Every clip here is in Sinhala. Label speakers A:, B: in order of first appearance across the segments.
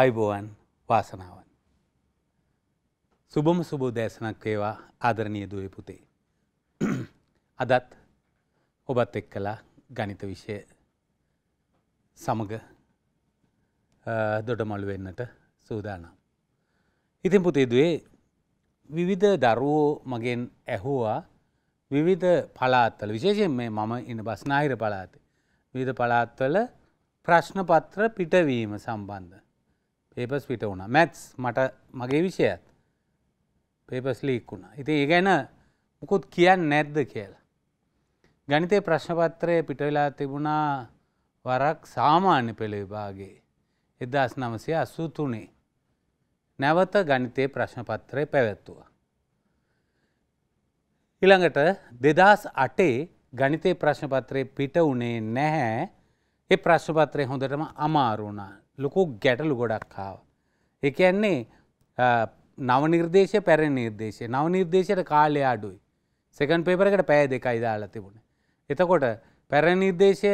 A: අයිබෝවන් වාසනාවන්. සුබම සුබෝ දෑසනක් වේවා ආදරණය දුවේ පුතේ. අදත් ඔබත් එක් කලා ගනිත විෂය සමඟ දොඩමළු වෙන්නට සූදානම්. ඉතින් පුතේදේ විවිධ දරුවෝ මගෙන් ඇහුවා විවිධ පලාත්වල විශේෂයෙන් මේ මම ඉන්න බස්නාහිර පලාත. විධ පලාත්වල ප්‍රශ්නපත්‍ර පිටවීම සම්බන්ධ. පේපස් පිට වුණ මැත්ස් මට මගේ විෂයත් පේපස් ලීක් වුණා ඉති ඒ ගැන මුකුත් කියන්න නැද්ද කියලා. ගනිතේ ප්‍රශ්නපත්‍රය පිටවෙලා තිබුණා වරක් සාමාන්‍ය පෙළ විභාගේ එදස් නමසය අසුතුනේ නැවත ගනිතේ ප්‍රශ්නපත්‍රය පැවැත්තුවා. ඉළඟට දෙදස් අටේ ගනිතේ ප්‍රශ්නපත්‍රය පිට වුණේ නැහැ ඒ ප්‍රශ්නපත්‍රය හොඳටම අමාරුණා ලොකෝ ගැටලු ගොඩක් ආව. එක ඇන්නේ නවනිර්දේශය පැරණ නිර්දේශය නව නිර්දේශයට කාලය අඩුයි. සකන් පේපරකට පෑ දෙකයි දාලා තිබුණ. එතකොට පැරණ නිර්දේශය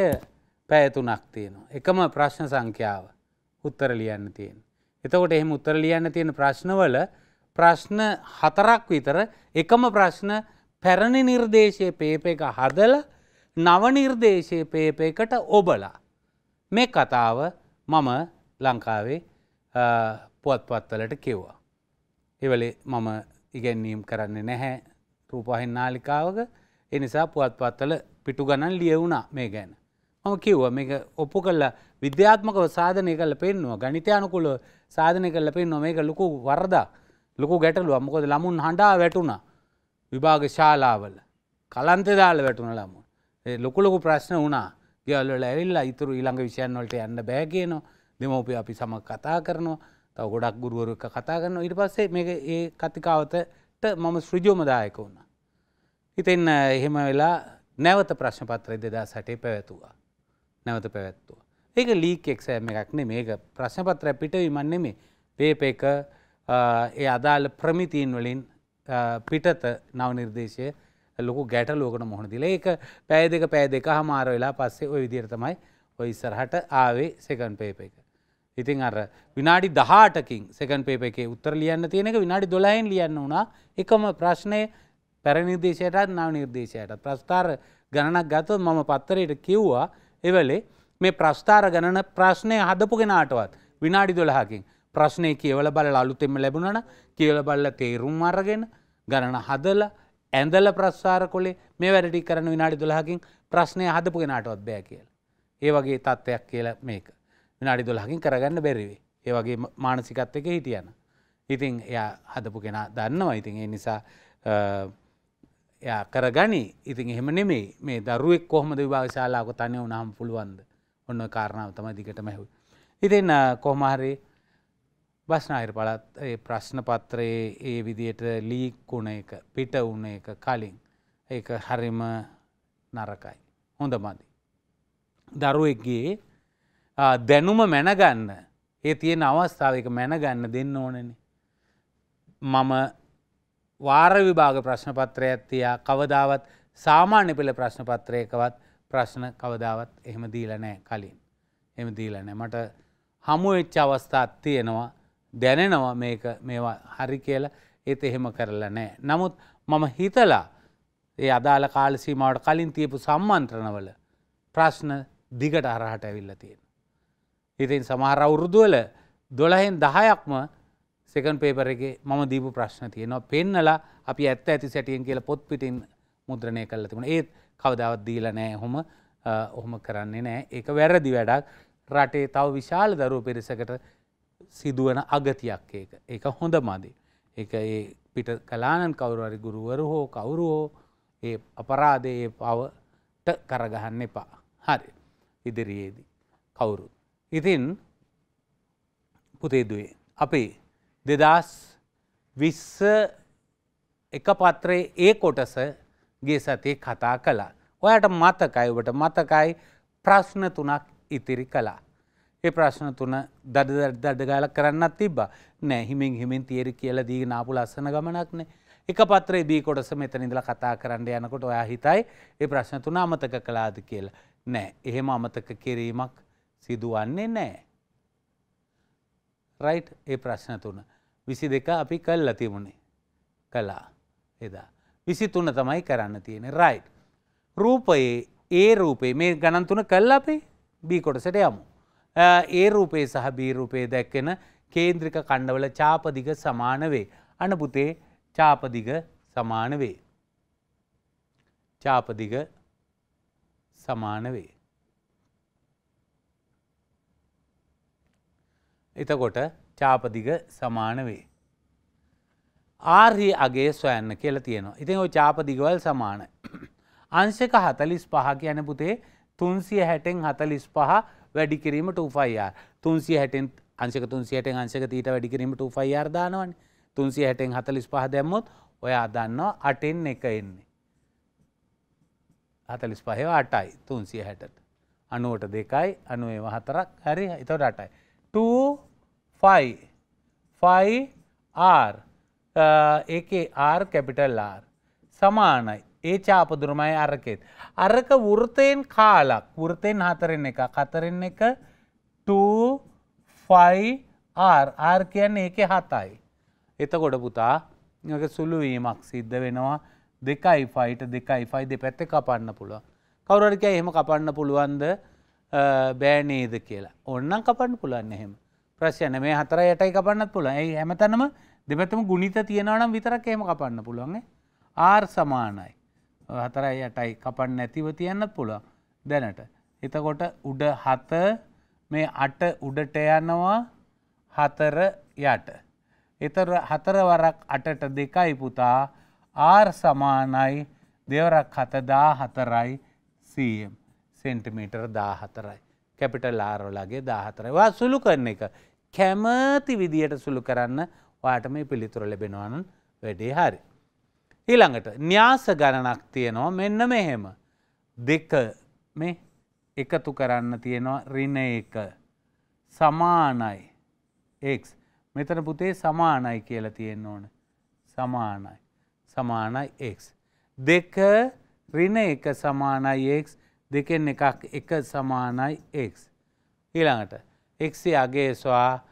A: පැඇතුනක් තියෙනවා. එකම ප්‍රශ්න සංඛ්‍යාව උත්තර ලියන්න තියෙන්. එතකොට එහෙම උත්තර ලියන්න තියෙන ප්‍රශ්නවල ප්‍රශ්න හතරක් විතර එකම ප්‍රශ්න පැරණි නිර්දේශය පේප එක හදල නවනිර්දේශය පේප එකට ඔබලා. මේ කතාව මම ලංකාවේ පුවත්පත්වලට කිව්වා. එවලේ මම ඉගැන්වීම් කරන්නේ නැහැ රූපහින් නාලිකාවක එනිසා පුවත්පත්වල පිටු ගණන් ලියවුණා මේ ගැන. මම කිව්ව මේ ඔප්පු කල්ල විද්‍යාත්මක සාධනය කල පෙන්නවා ගනිතයනුකුල සාධනය කල පෙන් නොමේක ලොකු වරද ලොකු ගැටලුව මොකොද ළමුන් හඬා වැටුණා විභාග ශාලාවල කලන්ත දාල වැටුණ ළමුන් ලොකුලොකු ප්‍රශ්න වුණා ගියල්ල ඇවිල්ලා ඉතුරු ඊළඟ විෂයන් වලට යන්න බෑගේනවා දෙමවපිය අපි සමක් කතා කරනවා තව ගොඩක් ගුරුවර එක කතා කරන ඉට පස්සේ මේ ඒ කතිකාවතට මම ශ්‍රජෝමදායක වුණ. හිතෙන්න එහෙම වෙලා නැවත ප්‍රශ්න පත්‍රය දෙදා සටේ පැවැතුවා නැවත පැවැත්තුවා. ඒක ලීක් එක්සෑම එකක්නේ මේක ප්‍රශ්නපත්‍රය පිට විමන්නෙමේ පේප එක ඒ අදාළ ප්‍රමිතිීන් වලින් පිටත නව නිර්දේශය ලොකු ගැට ලෝකට මොහොන දිල ඒක පෑය දෙක පෑ දෙක හමාර වෙලා පස්සේ ඔය විදිර තමයි ඔයිස්සරහට ආවේ සෙකන් පේප එක. ඉතින් අර විනාඩි දහටකින් සෙකන් පේප එක උත්තර ලියන්න තියෙනක විනාඩි දොලහෙන් ලියන්න වුණා එකම ප්‍රශ්නය පැරනිර්දේශයටත් නව නිර්දේශයට ප්‍රස්ථාර ගණනක් ගතව මම පත්තරයට කිව්වා එවලේ මේ ප්‍රස්ථාර ගණන ප්‍රශ්නය හදපු ගෙනාටවත් විනාඩි දොළහකින් ප්‍රශ්නය කියවල බල අලුතෙම ලැබුණන කියවල බල්ල තේරුම් අරගෙන ගණන හදල ඇඳල ප්‍රස්ථාර කොලේ මේ වැඩටි කරන විනාඩි දොළහකින් ප්‍රශ්නය හදපු ගෙනාටවත් බෑ කියල. ඒ වගේ තත්ත්වයක් කියල මේක. විනාඩි දොළහකින් කරගන්න බැරිවේ ඒ වගේ මානසිකත් එක හිටියන ඉතින් එයා හදපු කෙනා දන්නවා ඉතින් ඒ නිසා එයා කරගනි ඉතින් එහෙම නෙමේ මේ දරුවෙක් කොහොමද විභාගශාලාක තනය උනාම් පුළුවන්ද ඔන්න කාරණාව තම දිගට මැහු ඉතින් කොහමහරි බස්නාහිර පලත් ප්‍රශ්න පත්‍රයේ ඒ විදියට ලීක්කුණ එක පිට වුණ එක කලින් ඒ හරිම නරකයි හොඳ මදි. දරුවෙක්ගේ දැනුම මැනගන්න ඒ තියෙන අවස්ථාවක මැනගන්න දෙන්න ඕනන. මම වාරවිභාග ප්‍රශ්නපත්‍රය ඇත්තියා කවදාවත් සාමාන්‍ය පෙළ ප්‍රශ්නපත්‍රයකවත් ප්‍රශ්න කවදාවත් එහෙම දීලනෑ කලින්. එම දීලනෑ මට හමුවෙච්ච අවස්ථාත් තියෙනවා දැනෙනවා මේක මේවා හරි කියලා ඒත් එහෙම කරලා නෑ. නමුත් මම හිතලා ඒ අදාළ කාලසීමාවට කලින් තියපු සම්මන්ත්‍රණවල ප්‍රශ්න දිගට අරහට ඇවිල්ල තියෙන. ඉතින් සමහර අවුරුදුවල දොළහෙන් දහයක්ම සෙකන් පේපරගේ මම දීපු ප්‍රශ්න තියෙනවා පෙන්නලා අපි ඇත්ත ඇති සැටියෙන් කියල පොත්පිටින් මුද්‍රණය කල්ල තිබුණ ඒත් කවදාවත් දීල නෑ හොම ඔහොම කරන්නේ නෑ ඒක වැරදි වැඩක් රටේ තව විශාල දරුව පිරිසකට සිදුවන අගතියක් ඒක ඒක හොඳ මදි. එක ඒ පිට කලානන් කවුරුවරි ගුරුවරු හෝ කවුරු හෝ ඒ අපරාධයේ පවට කරගහන්න එපා හරි ඉදිරියේදී කවුරුත්. ඉතින් පුතේදුවේ අපි දෙදස් විස්ස එක පත්‍රේ ඒ කොටස ගේ සතිය කතා කලා. ඔයාට මතකයිවට මතකයි ප්‍රශ්න තුනක් ඉතිරි කලා. ඒ ප්‍රශ්න තුන දඩ දඩගාල කරන්න තිබ නෑ හිමින් හිමින් තේරි කියල දී නාපු ලස්සන ගමනක්න එක පත්‍රේ බී කොටස මෙතනිදල කතා කරන්න යනකොට ඔයා හිතයි ඒ ප්‍රශ්න තුන අමතක කලාද කියලා නෑ එහෙම අමතක කිරීමක් සිදුවන්නේ නෑ. රයිට් ඒ ප්‍රශ්න තුන විසි දෙක අපි කල්ල තිබුණේ කලා එදා. විසි තුන තමයි කරන්න තියෙන රයිට්. රූපයේ ඒ රූපේ මේ ගණන්තුන කල් අපේ බී කොටසට යමු. ඒ රූපේ සහ බීරූපේ දැක්කෙන කේන්ද්‍රික කණ්ඩවල චාපදිග සමාන වේ. අනපුතේ චාපදිග සමාන වේ. චාපදිග සමාන වේ. එතකොට චාපදිග සමාන වේ. ආර්හි අගේ සොයන්න කියල තියෙනවා. ඉතින් ඔ චාපදිගවල් සමාන. අංශක හතලිස් පහ කියන පුතේ තුන්සිය හැටෙන් හතලිස් පහ වැඩිකිරීමට උෆයියා තුන්සිය හැටෙන් අංශක තුන්සියට අංශක තීට වැඩිකිරීමට උෆයියාර් දානවන් තුන්සිය හැටෙන් හතලිස් පහ දැම්මොත් ඔයා දන්නවා අටෙන් එක එන්නේ. හතලිස් පහව අටයි තුන්සිය හැටට. අනුවට දෙකයි අනුව හතරක් හැරි එතොට අටයි. 2 phi phi r ඒකේ uh, r කැපිටල් r සමානයි ඒ චාපදුරමයි අරකෙත්. අරක වෘතයෙන් කාලක් වෘතයෙන් හතරෙන් එක කතරෙන් එක 2ෆයිR R කියන්න ඒක හතයි. එතකොට පුතා ක සුළුවීමක් සිද්ධ වෙනවා දෙකයි ෆයිට දෙකයි ෆයි දෙ පැත්ත කපන්න පුළුව. කවුරරික එහෙම කපන්න පුළුවන්ද බෑනේද කියලා ඔන්නම් කපන්න පුළන්න එහෙම ප්‍රශ්යන මේ හතර යටයි කපන්නත් පුළ ඇයි හැමතනම දෙපැතම ගුණිත තියෙනවනම් විතරක් එහෙම කපන්න පුළුවන් ආර් සමානයි හතරයි යටයි කපන්න නැතිව තියන්නත් පුළුවන් දැනට එතකොට උඩ හත මේ අට උඩට යනවා හතර යට එතර හතරවරක් අටට දෙකයි පුතා ආර් සමානයි දෙවරක් හතදා හතරයි සීයම් සෙන්ටිමීටර් දාහතරයි. කැපිටල් ආරෝලාගේ දාහතරයිවා සුළු කරන එක. කැමති විදියට සුළු කරන්න වාට මේ පිළිතුර ලැබෙනවානන් වැඩේ හරි. ඊළඟට න්‍යාස ගණනක් තියෙනවා මෙන්න මෙහෙම. දෙක මේ එකතු කරන්න තියෙනවා රින එක සමානයි එක් මෙතන පුතේ සමානයි කියලා තියෙන්න ඕන සමානයි සමානයි එක් දෙක රින එක සමානයි එක්ස් දෙකෙන් එකක් එක සමානයි එක්. ඊළඟට එක්සි අගේ ස්වා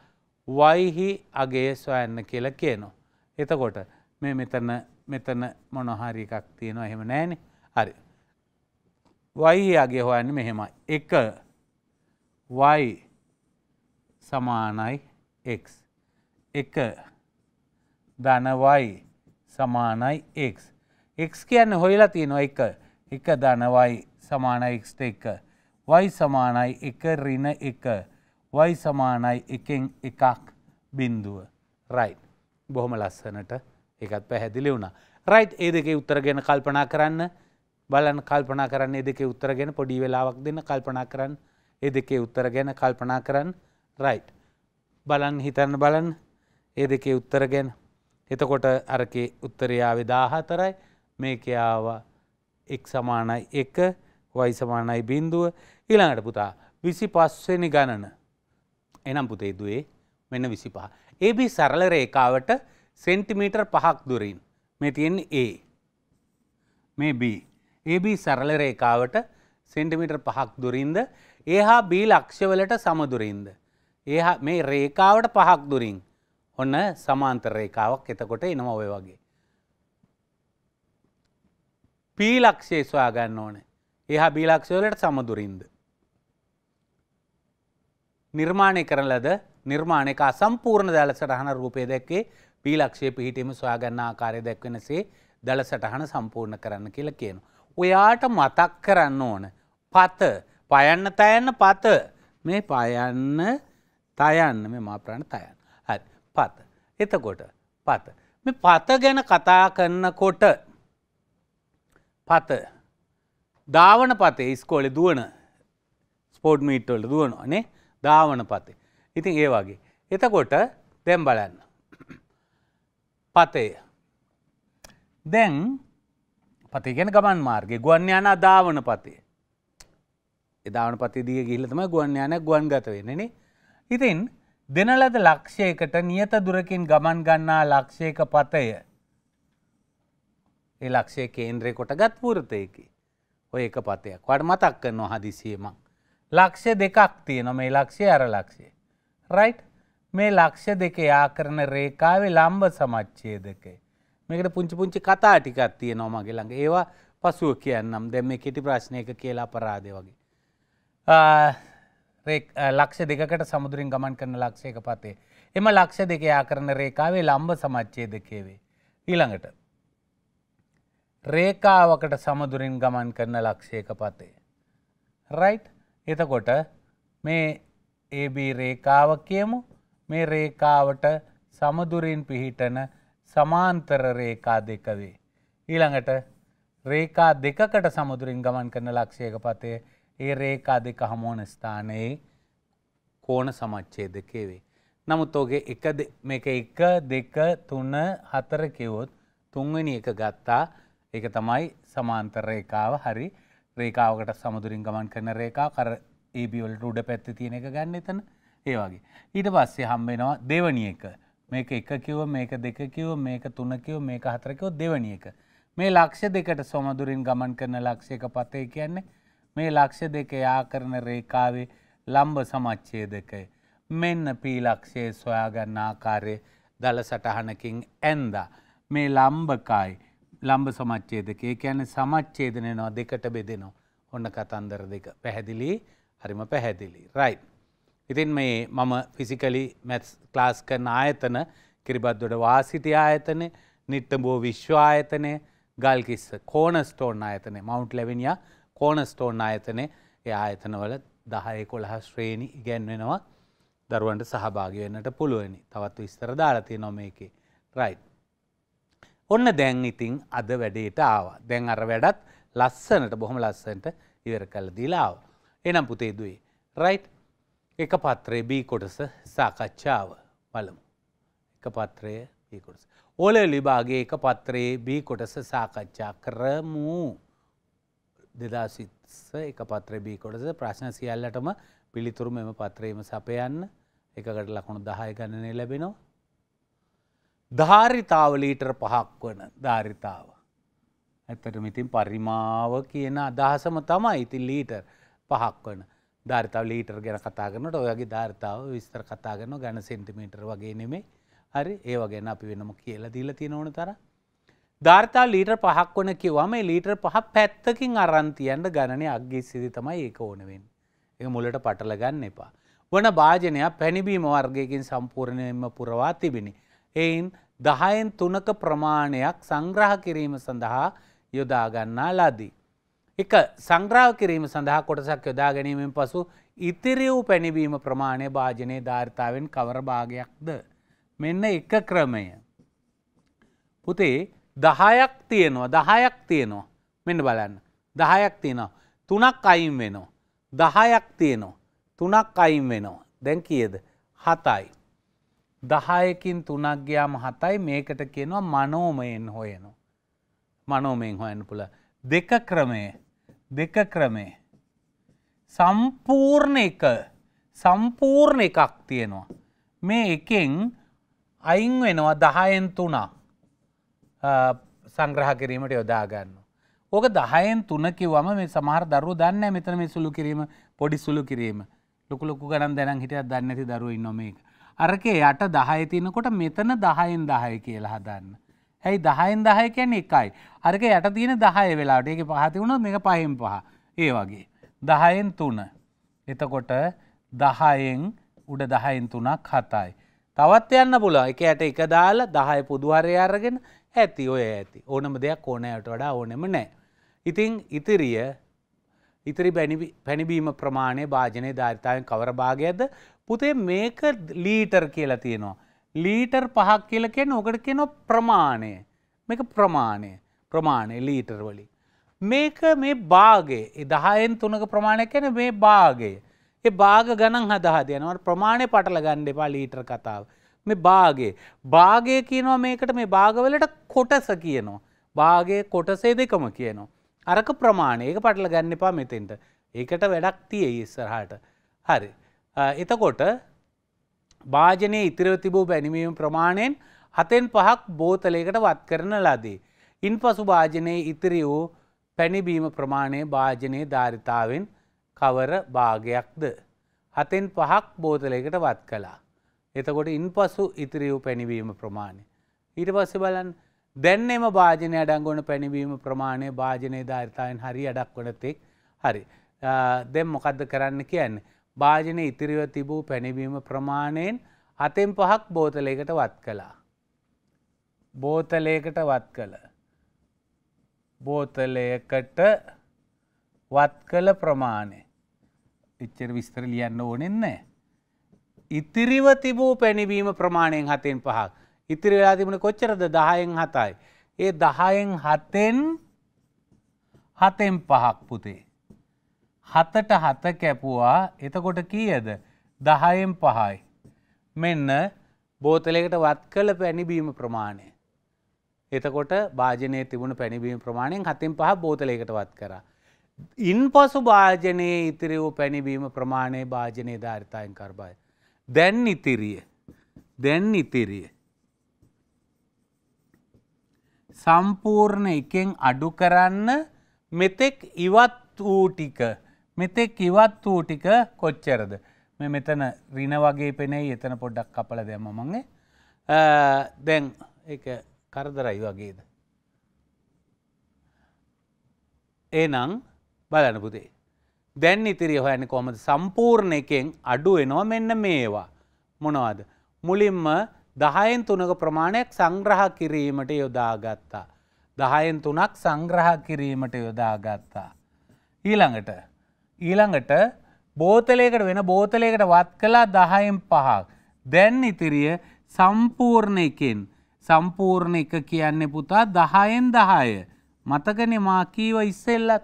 A: වයිහි අගේ සොයන්න කියලා කියනවා. එතකොට මේ මෙතන මෙතන මොනොහරි එකක් තියෙනවා එහෙම නෑන හරි. වයි අගේ හොයන්න මෙහෙමයි. එක වයි සමානයි එක්. එක ධනවයි සමානයි එක්. එක් කියන්න හොයිලා තියෙනවා එක. එක ධනවයි සමානයි එක්ට එක. වයි සමානයි එක රින එක වයි සමානයි එකෙන් එකක් බින්දුව. රයි්. බොහොම ලස්සනට එකත් පැහැදිලි වුණා. රයි් ඒ දෙකේ උත්තර ගැන කල්පනා කරන්න බලන් කල්පනා කරන්න ඒ දෙකේ උත්තර ගැන පොඩි වෙලාවක් දෙන්න කල්පනා කරන්න ඒ දෙකේ උත්තර ගැන කල්පනා කරන්න රයි්. බලන් හිතන්න බලන් ඒ දෙකේ උත්තර ගැන එතකොට අරකේ උත්තරයාව දාහතරයි මේකයාවා එක් සමානයි එක වයි සමානයි බින්දුව ඊළඟට පුතා විසි පස්වෙනි ගණන එනම් පුතේ දුවේ මෙන්න විසි පහ. AB සරල රේකාවට සෙන්ටිමීටර් පහක් දුරින් මේ තියෙන් A මේ B AB සරල රේකාවට සෙන්ටිමීටර් පහක් දුරින්ද ඒ හා B ලක්ෂවලට සමදුරින්ද. ඒ මේ රේකාවට පහක් දුරින් ඔන්න සමාන්තර රේකාවක් එතකොට එනවා ඔය වගේ. පීලක්ෂය සොයා ගන්න ඕන එහා බීලක්ෂයවලට සමදුරින්ද. නිර්මාණය කරන ලද නිර්මාණයක අසම්පූර්ණ දළ සටහන රූපය දැක්කේ පීලක්ෂය පිහිටීම සොයාගන්න ආකාරය දැක්වෙනසේ දළ සටහන සම්පූර්ණ කරන්න කියල කියන. ඔයාට මතක් කරන්න ඕන පත පයන්න තයන්න පත මේ පයන්න තයන්න මේ මාප්‍රණ තයන්න හත් පත එතකොට පත මේ පත ගැන කතා කරන්නකොට පත දාවන පතේ ඉස්කෝලෙ දුවන ස්පෝට් මීට්වලට දුවන අනේ දාවන පතේ ඉතින් ඒ වගේ එතකොට දැම් බලන්න පතය දැන් පති ගැන ගමන් මාර්ගය ගුවන් යාන අදාවන පතේ එදාවන පති දිය ගිහිලතම ගුවන් යාන ගුවන් ගත වෙන්නේනේ ඉතින් දෙනලද ලක්ෂයකට නියත දුරකින් ගමන් ගන්නා ලක්ෂයක පතය ඒ ලක්ෂය කේන්ද්‍රය කොට ගත් වෘතයකි. ඔය එක පතයක් වට මතක් කරනවා හදිසියම. ලක්ෂය දෙකක් තියෙන මේ ලක්ෂය අර ලක්ෂය. රයිට් මේ ලක්ෂ දෙක යා කරන රේකාවේ ලම්බ සමච්චේදකේ. මේකට පුංචි පුංචි කතා ටිකක් තියෙනවා මගේ ළඟ. ඒවා පසුව කියන්නම් දැම් මේ කෙටි ප්‍රශ්නයක කියලා අපරාධ වගේ. ලක්ෂ දෙකට සමුදුරින් ගමන් කරන ලක්ෂයක පතේ. එම ලක්ෂ දෙක යා කරන රේකාවේ ලම්බ සමච්චේදකේ වේ. ඊළඟට රේකාවකට සමදුරින් ගමන් කරන ලක්ෂයක පතේ. රයි් එතකොට මේ AB රේකාව කියමු මේ රේකාවට සමදුරින් පිහිටන සමාන්තර රේකා දෙක වේ. ඊළඟට රේකා දෙකකට සමුදුරින් ගමන් කරන ලක්ෂයක පතේ ඒ රේකා දෙක හමෝන ස්ථානයේ කෝන සමච්චේ දෙකේ වේ. නමුත් ඔගේ එක එක දෙක තුන්න හතර කිවොත් තුන්වැනි එක ගත්තා ඒක තමයි සමාන්තර රේකාව හරි රේකාවකට සමුදුරින් ගමන් කරන රේකා කර ඒබිවලට උඩ පැත්ත තියෙන එක ගන්න එතන ඒවාගේ. ඊට පස්සේ හම්බෙනවා දෙවනියක මේක එක කිව මේක දෙක කිව මේක තුන කිව මේක හතරකව දෙවනියක. මේ ලක්ෂ දෙකට සොමදුරින් ගමන් කරන ලක්ෂයක පතය කියන්නේ මේ ලක්ෂ දෙක යා කරන රේකාවේ ලම්බ සමච්චේදකය. මෙන්න පීලක්ෂයේ සොයාගන්න ආකාරය දළ සටහනකින් ඇන්දා. මේ ලම්බකයි ලම්බ සමච්චේදක ඒ කියන්නේ සමච්චේදනයනවා දෙකට බෙදෙනවා ඔන්න කතන්දර දෙක පැහැදිලි හරිම පැහැදිලි රයි්. ඉතින් මේ මම ෆිසිකලි මැත්ස් ක්ලාස් කරන ආයතන කිරිබද්දොට වාසිටි ආයතන නිට්ටබෝ විශ්වායතනය ගල්කිස්ස කෝන ස්ටෝන් ආයතනය මවුන්් ලැවිනිිය කෝන ස්ටෝන් ආයතනය ඒ ආයතනවල දහය කොළහ ශ්‍රේණි ඉගැන්වෙනවා දරුවන්ට සහභාගි වෙන්නට පුළුවනි තවත්තු ස්තර දාලතිය නොම එකේ රයි්. ඔන්න දැන් ඉතින් අද වැඩේට ආවා. දැන් අර වැඩත් ලස්සනට බොහොම ලස්සනට ඉවර කළ දීලාව. එනම් පුතේ දුවේ. රයිට් එක පත්‍රයේ බී කොටස සාකච්ඡාව බලමු. එක පත්‍රය බී කොටස. ඕලෙවල් විභාගයේ එක පත්‍රයේ බී කොටස සාකච්ඡා කරමු. 2020 එක පත්‍රයේ බී කොටස ප්‍රශ්න සියල්ලටම පිළිතුරු මෙම පත්‍රයේම සපයන්න. එකකට ලකුණු 10 ගණනේ ලැබෙනවා. ධාරිතාව ලීටර් පහක් වන ධාරිතාව. ඇත්තටම ඉතින් පරිමාව කියන අදහසම තමයි ඉති ලීටර් පහක් වන ධාරිතාව ලීටර් ගැන කතාගනට ඔයගේ ධාරිතාව විස්තර කතාගන ගැන සෙන්ටිමීටර් වගේ නෙමේ හරි ඒ වගේන අපි වෙනම කියලා දීල තියෙන ඕන තර. ධාර්තා ලීටර් පහක් වන කිවම ලීටර් පහ පැත්තකින් අරන්තියන්ට ගණනය අගේ සිදි තමයි ඒක ඕනවෙන්. ඒ මුලට පටල ගන්න එපා. වන භාජනයක් පැණිබීම වර්ගයකින් සම්පූර්ණයෙන්ම පුරවා තිබිණි. එයින් දහයෙන් තුනක ප්‍රමාණයක් සංග්‍රහ කිරීම සඳහා යොදාගන්නා ලදී. එක සංග්‍රාව කිරීම සඳහා කොටසක් යොදා ගැනීමෙන් පසු ඉතිරි වූ පැණිවීම ප්‍රමාණය භාජනය ධාරිතාවෙන් කවර භාගයක්ද. මෙන්න එක ක්‍රමය. පුතේ දහයක් තියෙනවා දහයක් තියෙනවා මෙන්න බලන්න. දහයක් තියෙනවා. තුනක් අයිම් වෙනවා. දහයක් තියෙනවා. තුනක් අයිම් වෙනවා. දැන් කියද හතයි. දහයකින් තුනක් ගයාම හතයි මේකට කියනවා මනෝමයෙන් හොයනු. මනෝමයෙන් හොයන්න පුළ. දෙක ක්‍රමය දෙක ක්‍රමේ. සම්පූර්ණ එක සම්පූර්ණ එකක් තියෙනවා. මේ එකෙන් අයින් වෙනවා දහයෙන් තුනා සංග්‍රහ කිරීමට යොදාගන්න. ඕක දහයෙන් තුනකි වම මේ සමහර දරු දන්න මෙතන මේ සුළු කිරීම පොඩි සුළු කිරීම ලොකුලොකු ගනන් දැන හිට දන්නති දරුවයි නොමේක. අරක යට දහය තියනකොට මෙතන දහයෙන් දහය කියලා හදන්න. ඇයි දහයෙන් දහය කැන එකයි. අරක යට තියෙන දහය වෙලාට එක පහති වුණොත් මේක පහෙන් පහ. ඒ වගේ. දහයෙන් තුන. එතකොට දහයෙන් උඩ දහයෙන් තුනක් හතයි. තවත් යන්න පුල එක ඇයට එක දාල දහය පුදුහරය අරගෙන ඇති ඔය ඇති ඕනම දෙයක් ඕනෑට වඩා ඕනෙම නෑ. ඉතිං ඉතිරිය ඉතිරි පැණිබීම ප්‍රමාණය භාජනය ධාරිතාවෙන් කවර භාගයද පුතේ මේක ලීටර් කියලා තියෙනවා. ලීටර් පහක් කියල කියෙන ඕකට කියන ප්‍රමාණය මේක ප්‍රමාණය ප්‍රමාණය ලීටර් වලි. මේක මේ බාගේ දහයෙන් තුනක ප්‍රමාණයක් කැන මේ බාගය. ඒ බාග ගණන් හදහදයනවට ප්‍රමාණය පටල ගණ්ඩ එපා ලීටර් කතාව. මේ බාගේ බාගය කියනවා මේකට මේ භාගවලට කොටස කියනවා. බාගේ කොටසේ දෙකම කියනවා. අරක ප්‍රමාණයක පටල ගන්න එපා මෙතෙන්ට ඒකට වැඩක් තිය ඉස්සරහට හරි. එතකොට භාජනය ඉතිරව තිබූ බැනිමීම ප්‍රමාණයෙන් හතෙන් පහක් බෝතලයකට වත් කරන ලදී. ඉන් පසු භාජනයේ ඉතිරි වූ පැණිබීම ප්‍රමාණය භාජනයේ ධාරිතාවෙන් කවර භාගයක්ද. හතෙන් පහක් බෝතලයකට වත් කලා. එතකොට ඉන් පසු ඉතිරි වූ පැණිවීම ප්‍රමාණය. ඊට පස්ස බලන් දැන් එම භාජනය අඩංගොන පැණිවීම ප්‍රමාණය භාජනය ධාරිතාවෙන් හරි අඩක් වනතෙක් හරි. දෙම් මොකක්ද කරන්න කියන්නේ. භාජන ඉතිරිව තිබූ පැණිබීම ප්‍රමාණයෙන් හතෙන් පහක් බෝතලයකට වත් කළා. බෝතලයකට වත් කළ. බෝතලයකට වත් කළ ප්‍රමාණය එච්චර විස්තර ලියන්න ඕනෙන්නේ. ඉතිරිව තිබූ පැණිබීම ප්‍රමාණයෙන් හතෙන් පහක්. ඉතිරි වෙලා තිබුණ කොච්චරද දහයෙන් හතයි. ඒ දහයෙන් හතෙන් හතෙන් පහක් පුතේ. හතට හත කැපුවා එතකොට කියද දහයෙන් පහයි. මෙන්න බෝතලයකට වත් කළ පැණිබීම ප්‍රමාණය. එතකොට භාජනය තිබුණ පැණිබීම ප්‍රමාණයෙන් හතින් පහ බෝතලයකට වත් කර. ඉන් පසු භාජනයේ ඉතිරි වූ පැණිබීම ප්‍රමාණය භාජනය ධාරිතායෙන් කරබයි. දැන් ඉතිරිය දැන් ඉතිරිය. සම්පූර්ණ එකෙන් අඩු කරන්න මෙතෙක් ඉවත් වූ ටික මෙතෙක් ඉවත් වූ ටික කොච්චරද. මෙ මෙතන රින වගේ පෙනෙයි එතන පොඩ්ඩක් කපල දෙම මගේ දැන් කරදරයි වගේද. ඒනං බලන පුතේ. දැන් ඉතිරි හොයන කොමද සම්පූර්ණ එකෙන් අඩු එනවා මෙන්න මේවා. මොනවාද. මුලින්ම දහයෙන් තුනක ප්‍රමාණයක් සංග්‍රහ කිරීමට යොදාගත්තා. දහයෙන් තුනක් සංග්‍රහ කිරීමට යොදාගත්තා. ඊළඟට ඊළඟට බෝතලයකට වෙන බෝතලයකට වත් කලා දහයෙන් පහක්. දැන් ඉතිරිය සම්පූර්ණ එකෙන් සම්පූර්ණ එක කියන්නේ පුතා දහයෙන් දහය. මතකන මාකීව ඉස්සෙල්ලත්.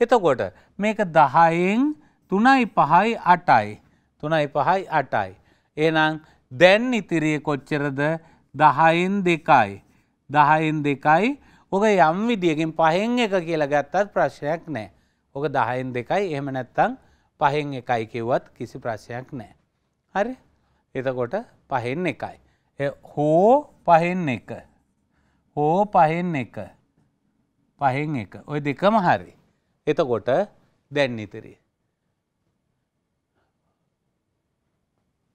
A: එතකොට මේක දහයෙන් තුනයි පහයි අටයි. තුනයි පහයි අටයි. ඒනම් දැන් ඉතිරිය කොච්චරද දහයෙන් දෙකයි. දහයෙන් දෙකයි ඔක යම් විදිියකින් පහෙන් එක කියලා ගත්තත් ප්‍රශ්නයක් නෑ. ඕක දහයෙන් දෙකයි එහෙම නැත්තං පහෙන් එකයි කිව්වත් කිසි ප්‍රශ්යක් නෑ. හරි එතකොට පහෙන් එකයි. හෝ පහෙන් එක හෝ පහෙන් එක පහෙන් එක ඔය දෙකම හරි. එතකොට දැන් ඉතිරි.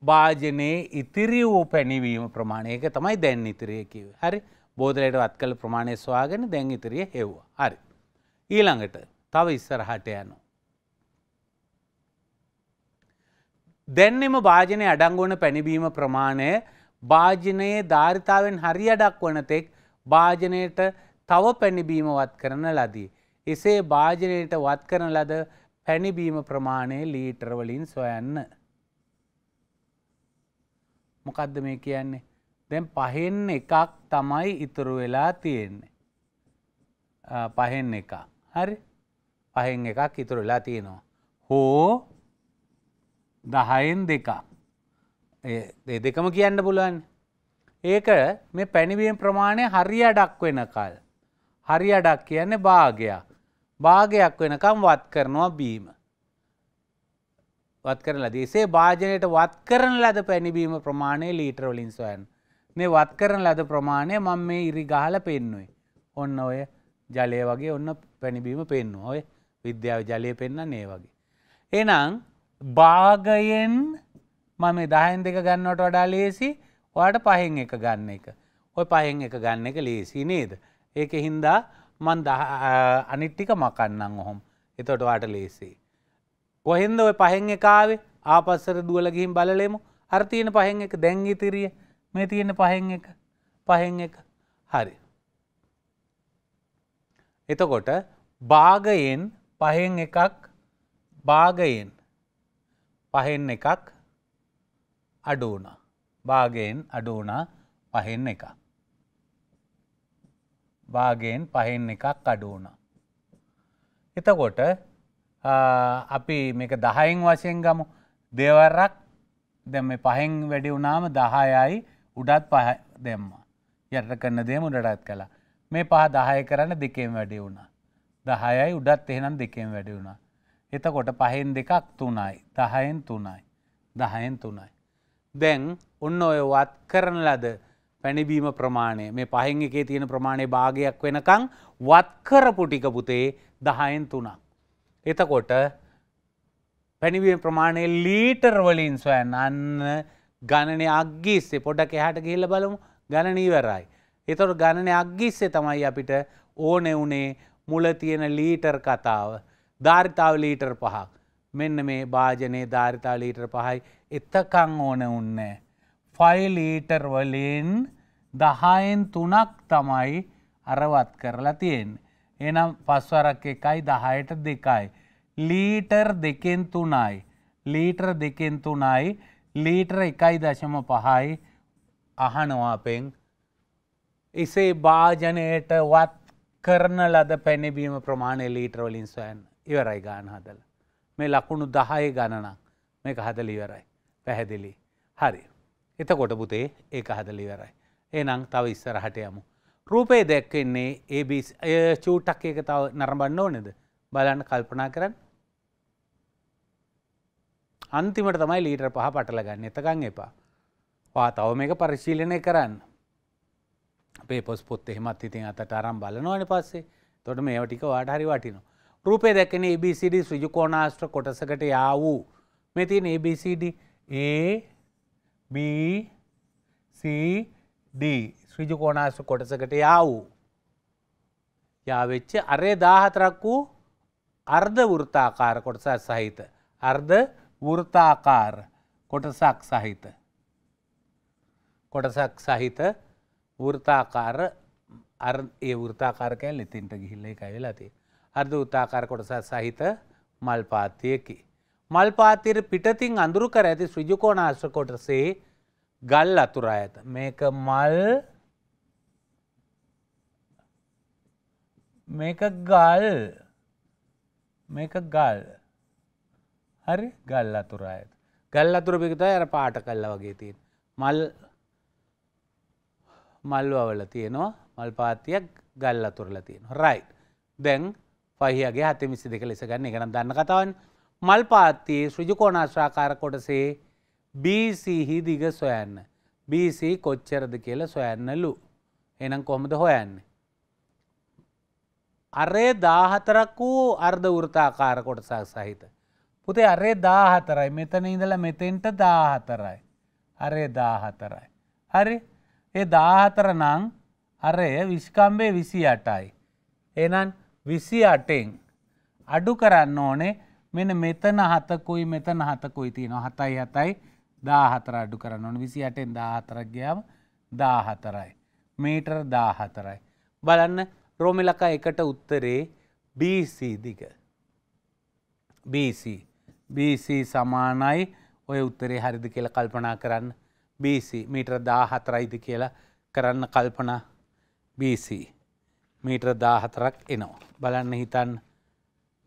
A: භාජනයේ ඉතිරි වූ පැණිවීම ප්‍රමාණයක තමයි දැන් ඉතිරිය කිව. හරි බෝධලයට වත් කළ ප්‍රමාණය ස්වාගෙන දැන් ඉතිරිය හෙව්වා. හරි. ඊළඟට තව ඉස්සරහට යනු. දැන් එම භාජනය අඩංගුවන පැණිබීම ප්‍රමාණය භාජනයේ ධාරිතාවෙන් හරි අඩක් වනතෙක් භාජනයට තව පැණිබීම වත් කරන ලදී. එසේ භාජනයට වත් කරන ලද පැණිබීම ප්‍රමාණය ලීටර්වලින් සොයන්න. මොකදද මේ කියන්නේ. දැන් පහෙන් එකක් තමයි ඉතුරු වෙලා තියෙන්නේ. පහෙන් එකක්. හරි පහෙන් එකක් ඉතුරු වෙලා තියෙනවා. හෝ දහයෙන් දෙකක් ඒ දෙකම කියන්න පුළුවන්. ඒක මේ පැණිවීම ප්‍රමාණය හරි අඩක් වෙනකල්. හරි අඩක් කියන්නේ භාගයක්. භාගයක් වෙනකම් වත් කරනවා බීම. වත් කරන ලද එසේ භාජනයට වත් කරන ලද පැණිබීම ප්‍රමාණය ලීටරවලින් සොයන්. මේ වත් කරන ලද ප්‍රමාණය මං මේ ඉරි ගහල පෙන්නුයි. ඔන්න ඔය ජලය වගේ ඔන්න පැණිබීම පෙන්නු ඔය විද්‍යාව ජලය පෙන්න්න ඒ වගේ. එනම් භාගයෙන් මම දහන් දෙක ගන්නවට වඩා ලේසි වාට පහෙන් එක ගන්න එක. ඔය පහෙන් එක ගන්න එක ලේසි නේද. ඒක හින්දා මන් අනිට්ටික මකන්නම් ඔහොම එතොටවාට ලේසේ. කොහෙන්ද ඔය පහෙන් එකාවේ ආපස්සර දුවල ගිහින් බලලෙමු අර්තියන පහෙන් එක දැංගි තිරිය මේ තියෙන පහෙන් එක පහෙන් එක හරි. එතකොට භාගයෙන් පහෙන් එකක් භාගයෙන් පහෙන් එකක් අඩුවන භාගයෙන් අඩුවන පහෙන් එක භාගයෙන් පහෙන් එකක් අඩුවන එතකොට අපි මේක දහයින් වශයෙන් ගමු දෙවරක් දැම පහෙන් වැඩි වුනාම දහයයි උඩත් පහ දෙම්ම යට කරන්න දේම උඩටත් කලා මේ පහ දහය කරන්න දෙකෙන් වැඩි වුණා දහයයි උඩත් එහෙනම් දෙකෙන් වැඩි වුණා. එතකොට පහෙන් දෙකක් තුනයි දහයෙන් තුනයි දහයෙන් තුනයි. දැන් ඔන්න ඔය වත් කරන ලද පැණිබීම ප්‍රමාණය මේ පහෙන් එකේ තියෙන ප්‍රමාණය භාගයක් වෙනකං වත්කරපු ටික පුතේ දහයෙන් තුනක්. එතකොට පැණිවීම ප්‍රමාණය ලීටර් වලින් සොයන් අන්න ගණනය අක්ගිස්සේ පොඩක් එහට ගිහිල්ල බලමු ගණනීවරයි. එතොට ගණනය අක්ගිස්සේ තමයි අපිට ඕනෙ වනේ මුල තියෙන ලීටර් කතාව ධාරිතාව ලීටර් පහක් මෙන්න මේ භාජනයේ ධාරිතාව ලීටර් පහයි එතකං ඕන උන්නේ. ෆයි ලීටර් වලින් දහයෙන් තුනක් තමයි අරවත් කරලා තියෙන්. එනම් පස්වරක් එකයි දහයට දෙකයි. ලීටර් දෙකෙන් තුනයි. ලීටර් දෙකෙන් තුනයි ලීටර එකයි දශම පහයි අහනවාපෙන් එසේ භාජනයට වත් කරන ලද පැණිබීම ප්‍රමාණය ලීට්‍රවලින් සොයන් ඉවරයි ගාන හදල. මේ ලකුණු දහය ගණනක් මේක හදලිවරයි. පැහැදිලි. හරි. එතකොට පුතේ ඒක හදලිවරයි. ඒනං තව ඉස්සරහට යමු. රූපේ දැක්කෙන්නේ ඒ චූටක් එක තව නරඹන්න ඕනෙද බලන්න කල්පනා කරන්න. අන්තිමට තමයි ලීටර් පහ පටලගන්න එතකං එපා. වා තව මේක පරිශීලනය කරන්න. අපේ පොස් පොත් එහෙමත් ඉතින් අතට අරම් බලනවන පස්සේ තොට මේ ටික වාට හරි වටින. රූපය දැකන ABCD සුජුකෝනාස්ට්‍ර කොටසකට යා වූ මේ තියෙන ABCD ABCD ශ්‍රජුකෝනාස්ට්‍ර කොටසකට යා වූ. යාවෙච්ච අරේ දාහතරක් වූ අර්ධ වෘතාකාර කොටසක් සහිත. අර්ධ වෘතාකාර කොටසක් සහිත. කොටසක් සහිත වෘතාකාර අර් ඒ වෘතාකාරකයන් ලෙතින්ට ගිහිල්ල එකයි වෙලාතිය. අර්ධ උතාකාර කොටසත් සහිත මල්පාතියකි. මල්පාතිර පිටතින් අඳුරු කර ඇති ශ්‍රජකෝනාශ්‍ර කොටසේ ගල් අතුරා ඇත. මේක මල් මේක ගල් මේක ගල් හරි ගල් අතුරා ඇත. ගල් අතුර පිකත ඇර පාට කල්ල වගේ තිීන්. මල් මල්වවල තියෙනවා මල් පාතියක් ගල් අතුරල තියෙන රයි දැන් පහිගේ හත මිසි දෙක ලෙස ගන්න එකන දන්න කතාවන් මල් පාත්තයේ ශ්‍රජුකෝනාශ්‍රාකාර කොටසේ BCහි දිග සොයන්න BC කොච්චරද කියලා සොයන්නලු එනම් කොමද හොයන්න අරේ දාහතරක් වූ අර්ධ වෘතාකාර කොටසක් සහිත පුතේ අරේ දාහතරයි මෙතන ඉඳලා මෙතෙන්ට දාහතරයි අරේ දාහතරයි හරි ඒ දාහතර නං අරය විශ්කම්බේ විසි අටයි. එනන් විසි අටෙන් අඩු කරන්න ඕනේ මෙන මෙතන හතකුයි මෙතන හතකුයි තියෙන හතයි හතයි දාහතර අඩු කරන්න ඕන විසි අටෙන් දාහතරක්ගයාම දාහතරයි. මීටර් දාහතරයි. බලන්න රෝමිලකා එකට උත්තරේ BC දිග. BC BC සමානයි ඔය උත්තරේ හරිදි කියල කල්පනා කරන්න BC මීටර දාහතරයිද කියලා කරන්න කල්පනා BC මීටර දාහතරක් එනවා. බලන්න හිතන්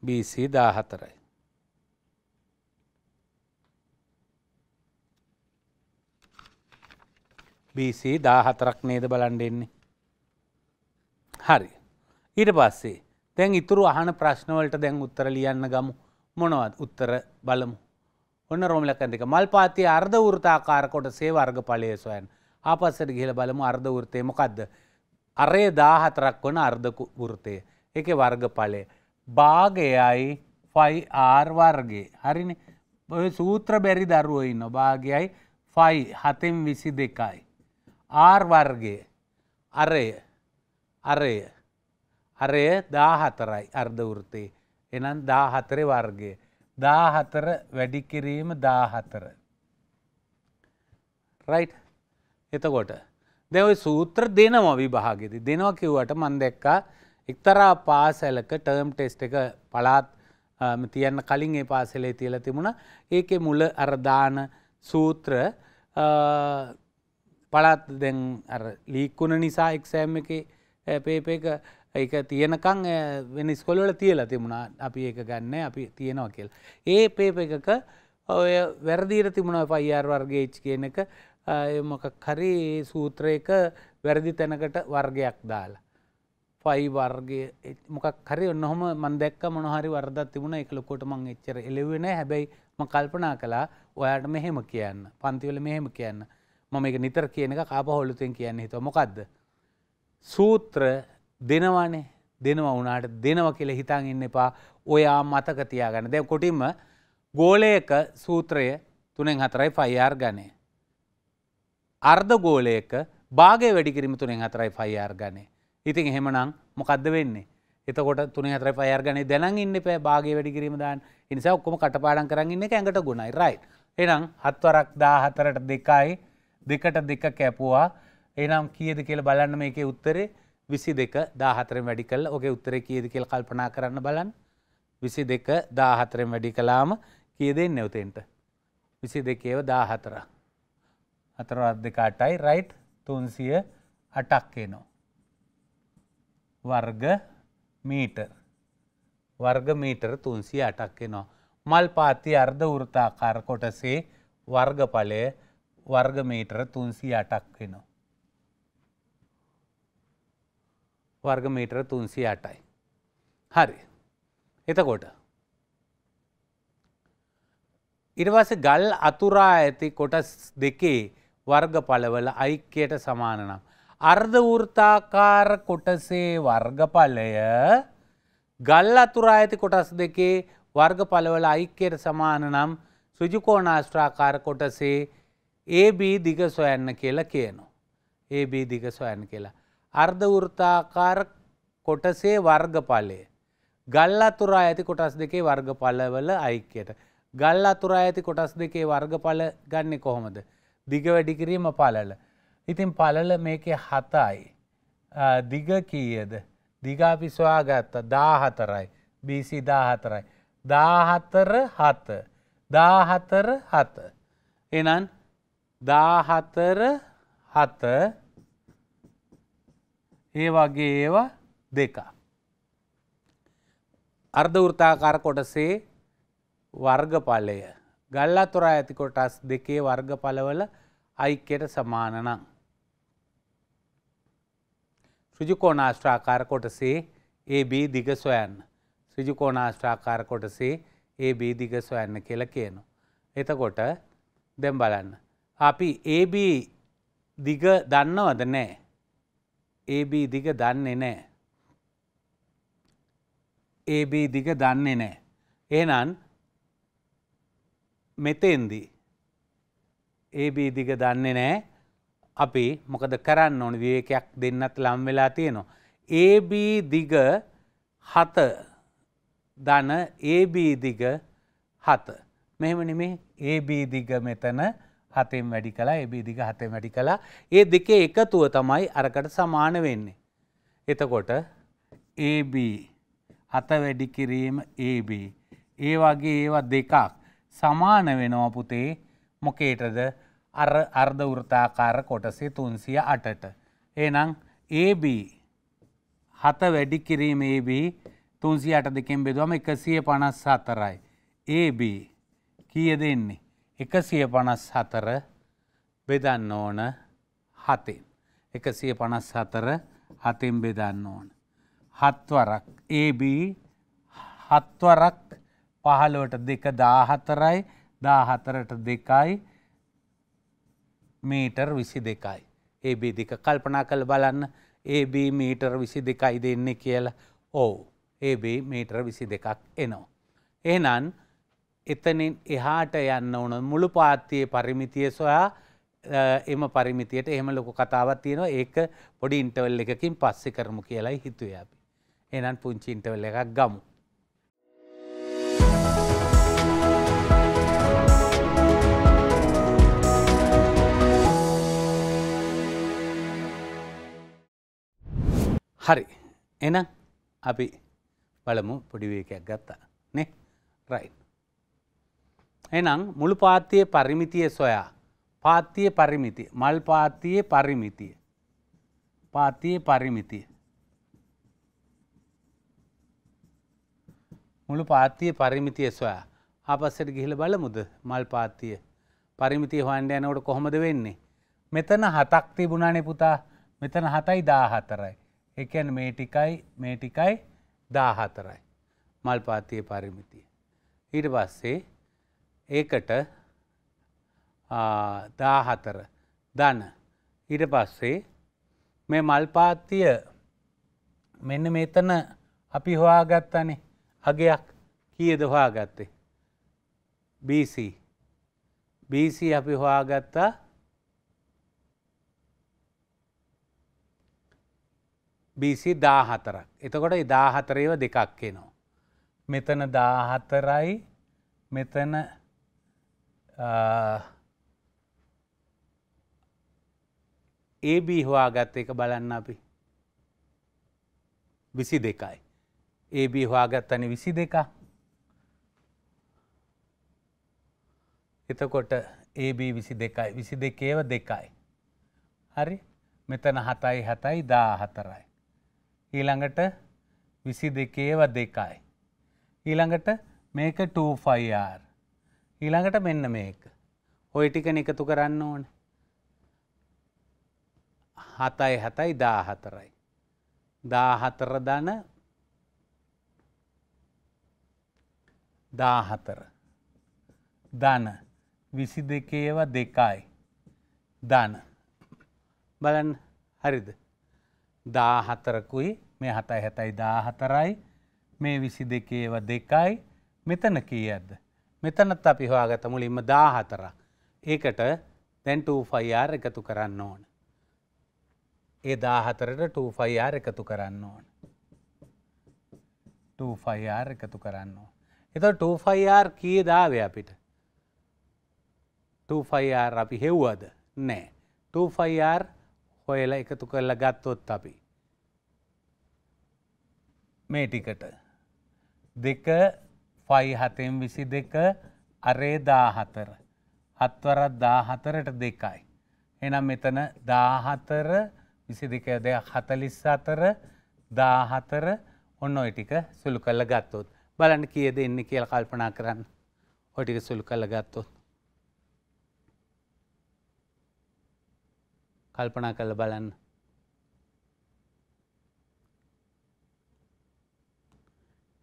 A: BC දාහතරයි. BC දාහතරක් නේද බලන්ඩෙන්නේ. හරි. ඊට පස්සේ තැන් ඉතුරු අහන ප්‍රශ්නවලට දැන් උත්තර ලියන්න ගමු මොනවත් උත්තර බලමු. ඔන්න රෝමිලකන්දික මල් පාතිය අර්ධ වෘතාකාර කොටසේ වර්ග පලය සොයන්. ආපස්සට ගිහිල බලමු අර්ධ වෘතේ මොකද්ද? අරේ 14ක් වන අර්ධ වෘතය. ඒකේ වර්ගඵලය භාගයයි ෆයි ආර් වර්ගේ. හරිනේ. ඔය සූත්‍ර බැරි දරුවෝ ඉන්නවා. භාගයයි ෆයි 7න් 22යි. ආර් වර්ගයේ අරය අරය අරය 14යි අර්ධ වෘතේ. එහෙනම් 14 වර්ගයේ දාහතර වැඩිකිරීම දාහතර. රයි් එතකොට දෙවයි සූත්‍ර දෙනවා විභාගෙති දෙනවා කිව්වට මන් දෙක්කා එක්තරා පාසැලක ටර්ම් ටෙස්ට එක පලාත් තියන්න කලින් ඒ පාසලේ තියල තිබුණ ඒක මුල අරදාන සූත්‍ර පලත් දැන් ලීක්කුණ නිසා එක්සෑම් එක පේප එක ඒක තියෙනකං වෙන ස්කොල්වල තියලා තිබුණා අපි ඒක ගන්න අපි තියෙනවා කියල්. ඒ පේප එකක ඔය වැරදිීර තිබුණ පයිර් වර්ගේච් කියන එක මොක කරි සූත්‍රයක වැරදි තැනකට වර්ගයක් දාලා. ෆයි වර්ගය මොකක් හරි ඔන්නොහොම මන්දැක්ක මොනහරි වර්දත් තිබුණ එකලොකොට මං එච්චර එලවෙන හැබැයි ම කල්පනා කලා ඔයාට මෙහෙම කියන්න පන්තිවල මෙහෙම කියන්න මම එක නිතර කියන එක කාප හොලුතෙන් කියන්න හිත මොකක්ද. සූත්‍ර දෙනවානේ දෙනවා වුණට දෙනව කියල හිතන් ඉන්න එපා ඔයා මතකතියා ගන්න දැ කොටින්ම ගෝලයක සූත්‍රය තුනෙන් හතරයි ෆයියාර් ගණය. අර්ධ ගෝලයක බාගය වැඩිකිරීම තුනෙන් හතරයි ෆයියාර් ගණය ඉතින් එහෙමනම් මොකක්ද වෙන්නේ එතකොට තුන හතර පයර් ගන දැනන් ඉන්න පෑ බාගේ වැඩිකිරීම දාන් නිසා ඔක්කොම කටපාඩන් කරන්න ඉන්න ඇඟට ගුණයි රයි. එනම් හත්වරක් දා හතරට දෙකයි දෙකට දෙක කැපුවා එනම් කියද කියල බලන්න මේකේ උත්තරේ විසි දෙක දාහතරෙන් වැඩි කල් ඔගේ උත්තරේ කියද කියල් කල්පනා කරන්න බලන් විසි දෙක දාහතරෙන් වැඩි කලාම කියදෙන් නැවතෙන්ට විසි දෙකේව දාහතර හතරවත් දෙකාටයි රයිට් තුන්සිය අටක්කේනෝ වර්ග මීටර් වර්ග මීටර් තුන්සිය අටක්කේනවා මල් පාති අර්ධ වෘතාකාර කොටසේ වර්ගඵලය වර්ගමීටර තුන්සිය අටක් වෙනවා වර්ගමීටර තුන්සිය අටයි. හරි එතකොට. ඉරවස ගල් අතුරා ඇති කොටස් දෙකේ වර්ගඵලවල ඓක්‍යයට සමානනම්. අර්ධවෘතාකාර කොටසේ වර්ගඵලය ගල් අතුරා ඇති කොටස් දෙකේ වර්ගඵලවල ඓක්‍යයට සමානනම් සුජුකෝනාස්ට්‍රාකාර කොටසේ AB දිග සොයන්න කියලා කියනවා. AB දිග සොයන්න කියලා. අර්ධ වෘත්තාකාර කොටසේ වර්ගඵලය. ගල් අතුරා ඇති කොටස් දෙකේ වර්ගඵලවල අයික්‍යයට. ගල් අතුරා ඇති කොටස් දෙකේ වර්ගඵල ගන්නේ කොහොමද. දිග වැඩිකිරීම පලල. ඉතින් පලල මේකේ හතයි. දිග කීයද. දිගාපි ස්වාගත්ත දාහතරයි. BC දාහතරයි. දාහතර හත. දාහතර හත. එනන් දාහතර හත ඒ වගේ ඒවා දෙක. අර්ධවෘතාකාර කොටසේ වර්ගඵලය ගල්ලාතොරා ඇති කොටස් දෙකේ වර්ගඵලවල අයික්‍යයට සමානනං. ශ්‍රජුකෝනාශ්ට්‍රාකාර කොටසේ ඒ බී දිග සොයන්න. ශ්‍රජුකෝනාශ්ට්‍රාකාර කොටසේ ඒ බී දිග සොයන්න කියල කියනු. එතකොට දැම් බලන්න. අපි ඒබ දිග දන්නවද නෑ AB දිග දන්නේ නෑ. AB දිග දන්නේ නෑ. එහෙනම් මෙතෙන්දී AB දිග දන්නේ නෑ. අපි මොකද කරන්න ඕන විවේකයක් දෙන්නත් ලම් වෙලා තියෙනවා. AB දිග හත ධන AB දිග හත. මෙහෙම නෙමේ AB දිග මෙතන හතෙන් වැඩි කලා එබී දිග හත වැඩි කලා ඒ දෙකේ එකතුව තමයි අරකට සමාන වෙන්නේ. එතකොට AB හත වැඩි කිරීම AB ඒ වගේ ඒවා දෙකක් සමාන වෙනවා පුතේ මොකේටද අර අර්ධ වෘතාකාර කොටසේ තුන්සිය අටට. ඒනම් AB හත වැඩි කිරීම AB තුන්සිය අට දෙකෙන් බෙදුවම එකසිය පනස් සතරයි. AB කිය දෙන්නේ. එකසිය පනස් හතර බෙදන්න ඕන හතෙන්. එකසිය පනස් හතර හතෙන් බෙදන්න ඕන. හත්වරක් AB හත්වරක් පහලොවට දෙක දාහතරයි දාහතරට දෙකයි මීටර් විසි දෙකයි. AB දෙක කල්පනා කළ බලන්න AB මීටර් විසි දෙකයි දෙන්නේ කියලා ඕ AB මීටර් විසි දෙකක් එනවා. එනන් එතනින් එහාට යන්න ඕන මුළු පාත්තියේ පරිමිතිය සොයා එම පරිමිතියට එහෙම ලොකු කතාවක් තියෙනවා ඒක පොඩි ඉන්ටවල් එකකින් පස්සෙ කරමු කියලයි හිතුවේ අපි. එහෙනම් පුංචි ඉන්ටවල් එකක් ගමු. හරි. එහෙනම් අපි බලමු පොඩි වේගයක් ගත්තා. නේ? රයිට්. එනම් මුළු පාත්තියේ පරිමිතිය සොයා පාත්තිය පරිමිති මල් පාත්තියේ පරිමිතිය පාත්තියේ පරිමිතිය මුළු පාත්තිය පරිමිතිය සොයා ආපස්සට ගිහිල බලමුද මල් පාත්තිය පරිමිතිය හොන්ඩ යනවට කොහොමද වෙන්නේ මෙතන හතක් තිබුණනේ පුතා මෙතන හතයි දාහතරයි එකන් මේ ටිකයි මේ ටිකයි දාහතරයි මල් පාත්තිය පරිමිතිය ඊට පස්සේ ඒකට දාහතර දන ඉට පස්සේ මේ මල්පාත්තිය මෙන්න මෙතන අපි හොයාගත්තනේ අගයක් කියද හොයාගත්තේ BC BC අපි හොයාගත්තා BC දාහතරක් එතකොට දාහතරයව දෙකක් එනවා මෙතන දාහතරයි මෙතන ඒබී uh, හවාගත් එක බලන්න අපි විසි දෙකයි. ඒබී හවාගත්තන විසි දෙක එතකොට ඒB විසි දෙකයි විසි දෙකේව දෙකයි. හරි මෙතන හතයි හතයි දා හතරයි. ඊළඟට විසි දෙකේව දෙකයි. ඊළඟට මේක 2ෆයිR ඊළඟට මෙන්න මේක. ඔය ටිකන එකතු කරන්න ඕන. හතයි හතයි දාහතරයි. දාහතර දන දාහතර. දන විසි දෙකේව දෙකයි. දන. බලන් හරිද. දාහතරකුයි මේ හතයි හැතයි දාහතරයි මේ විසි දෙකේව දෙකයි මෙතන කී ඇද. මෙතනත් අපි හොයාගත මුලින්ම දාහතර ඒකට තැන් 2ෆයිR එකතු කරන්න ඕන. ඒ දාහතරට 2ෆයිR එකතු කරන්න ඕන. 2ෆයිR එකතු කරන්න ඕන. එතො 2ෆයිR කිය දාවේ අපිට. 2ෆයිR අපි හෙව්වද නෑ. 2ෆයිR හොයල එකතු කරලා ගත්තොත් අපි. මේ ටිකට දෙක ෆයි හතෙන් විසි දෙක අරේ දාහතර. හත්වරත් දාහතරට දෙකයි. එනම් මෙතන දාහතර විසි දෙක දෙයක් හතලිස් අතර දාහතර ඔන්න ඔය ටික සුළු කල්ල ගත්තොත්. බලන්න කියද එන්න කියල කල්පනා කරන්න ඔටික සුළු කල්ල ගත්තොත්. කල්පනා කල්ල බලන්න.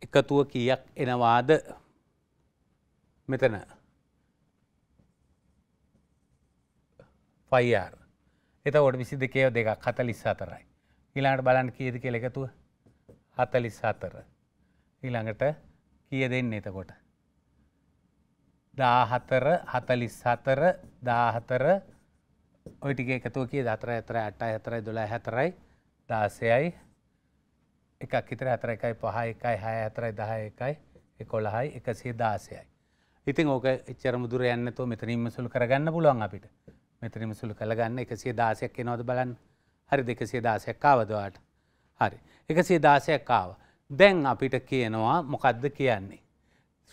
A: එකතුව කීයක් එනවාද මෙතන පයිර් එතවට විසි දෙකේව දෙක කතලිස් අතරයි ඊළඟට බලන්න කියද කියල එකතුව හතලිස් අතර ඊළඟට කිය දෙන්න එතකොට දාහතර හතලිස් හතර දාහතර ඔයිටිගේ එකතුව කිය දතර ඇතර අටයි හතරයි දොලා හැතරයි දාසයයි එකක් හිතර හතර එකයි පහ එකයි හය හතරයි දහ එකයි එකොළහයි එකසේ දාසයයි. ඉතින් ඕක චරම දුර යන්නතු මෙතනීම සුළු කරගන්න පුළුවන් අපිට මෙතනීම සුළු කළගන්න එකසේ දාසයක් නොද බලන්න හරි දෙකසේ දාසයක් කාවදවාට හරි එකසේ දාසයක් කාව දැන් අපිට කියනවා මොකද්ද කියන්නේ.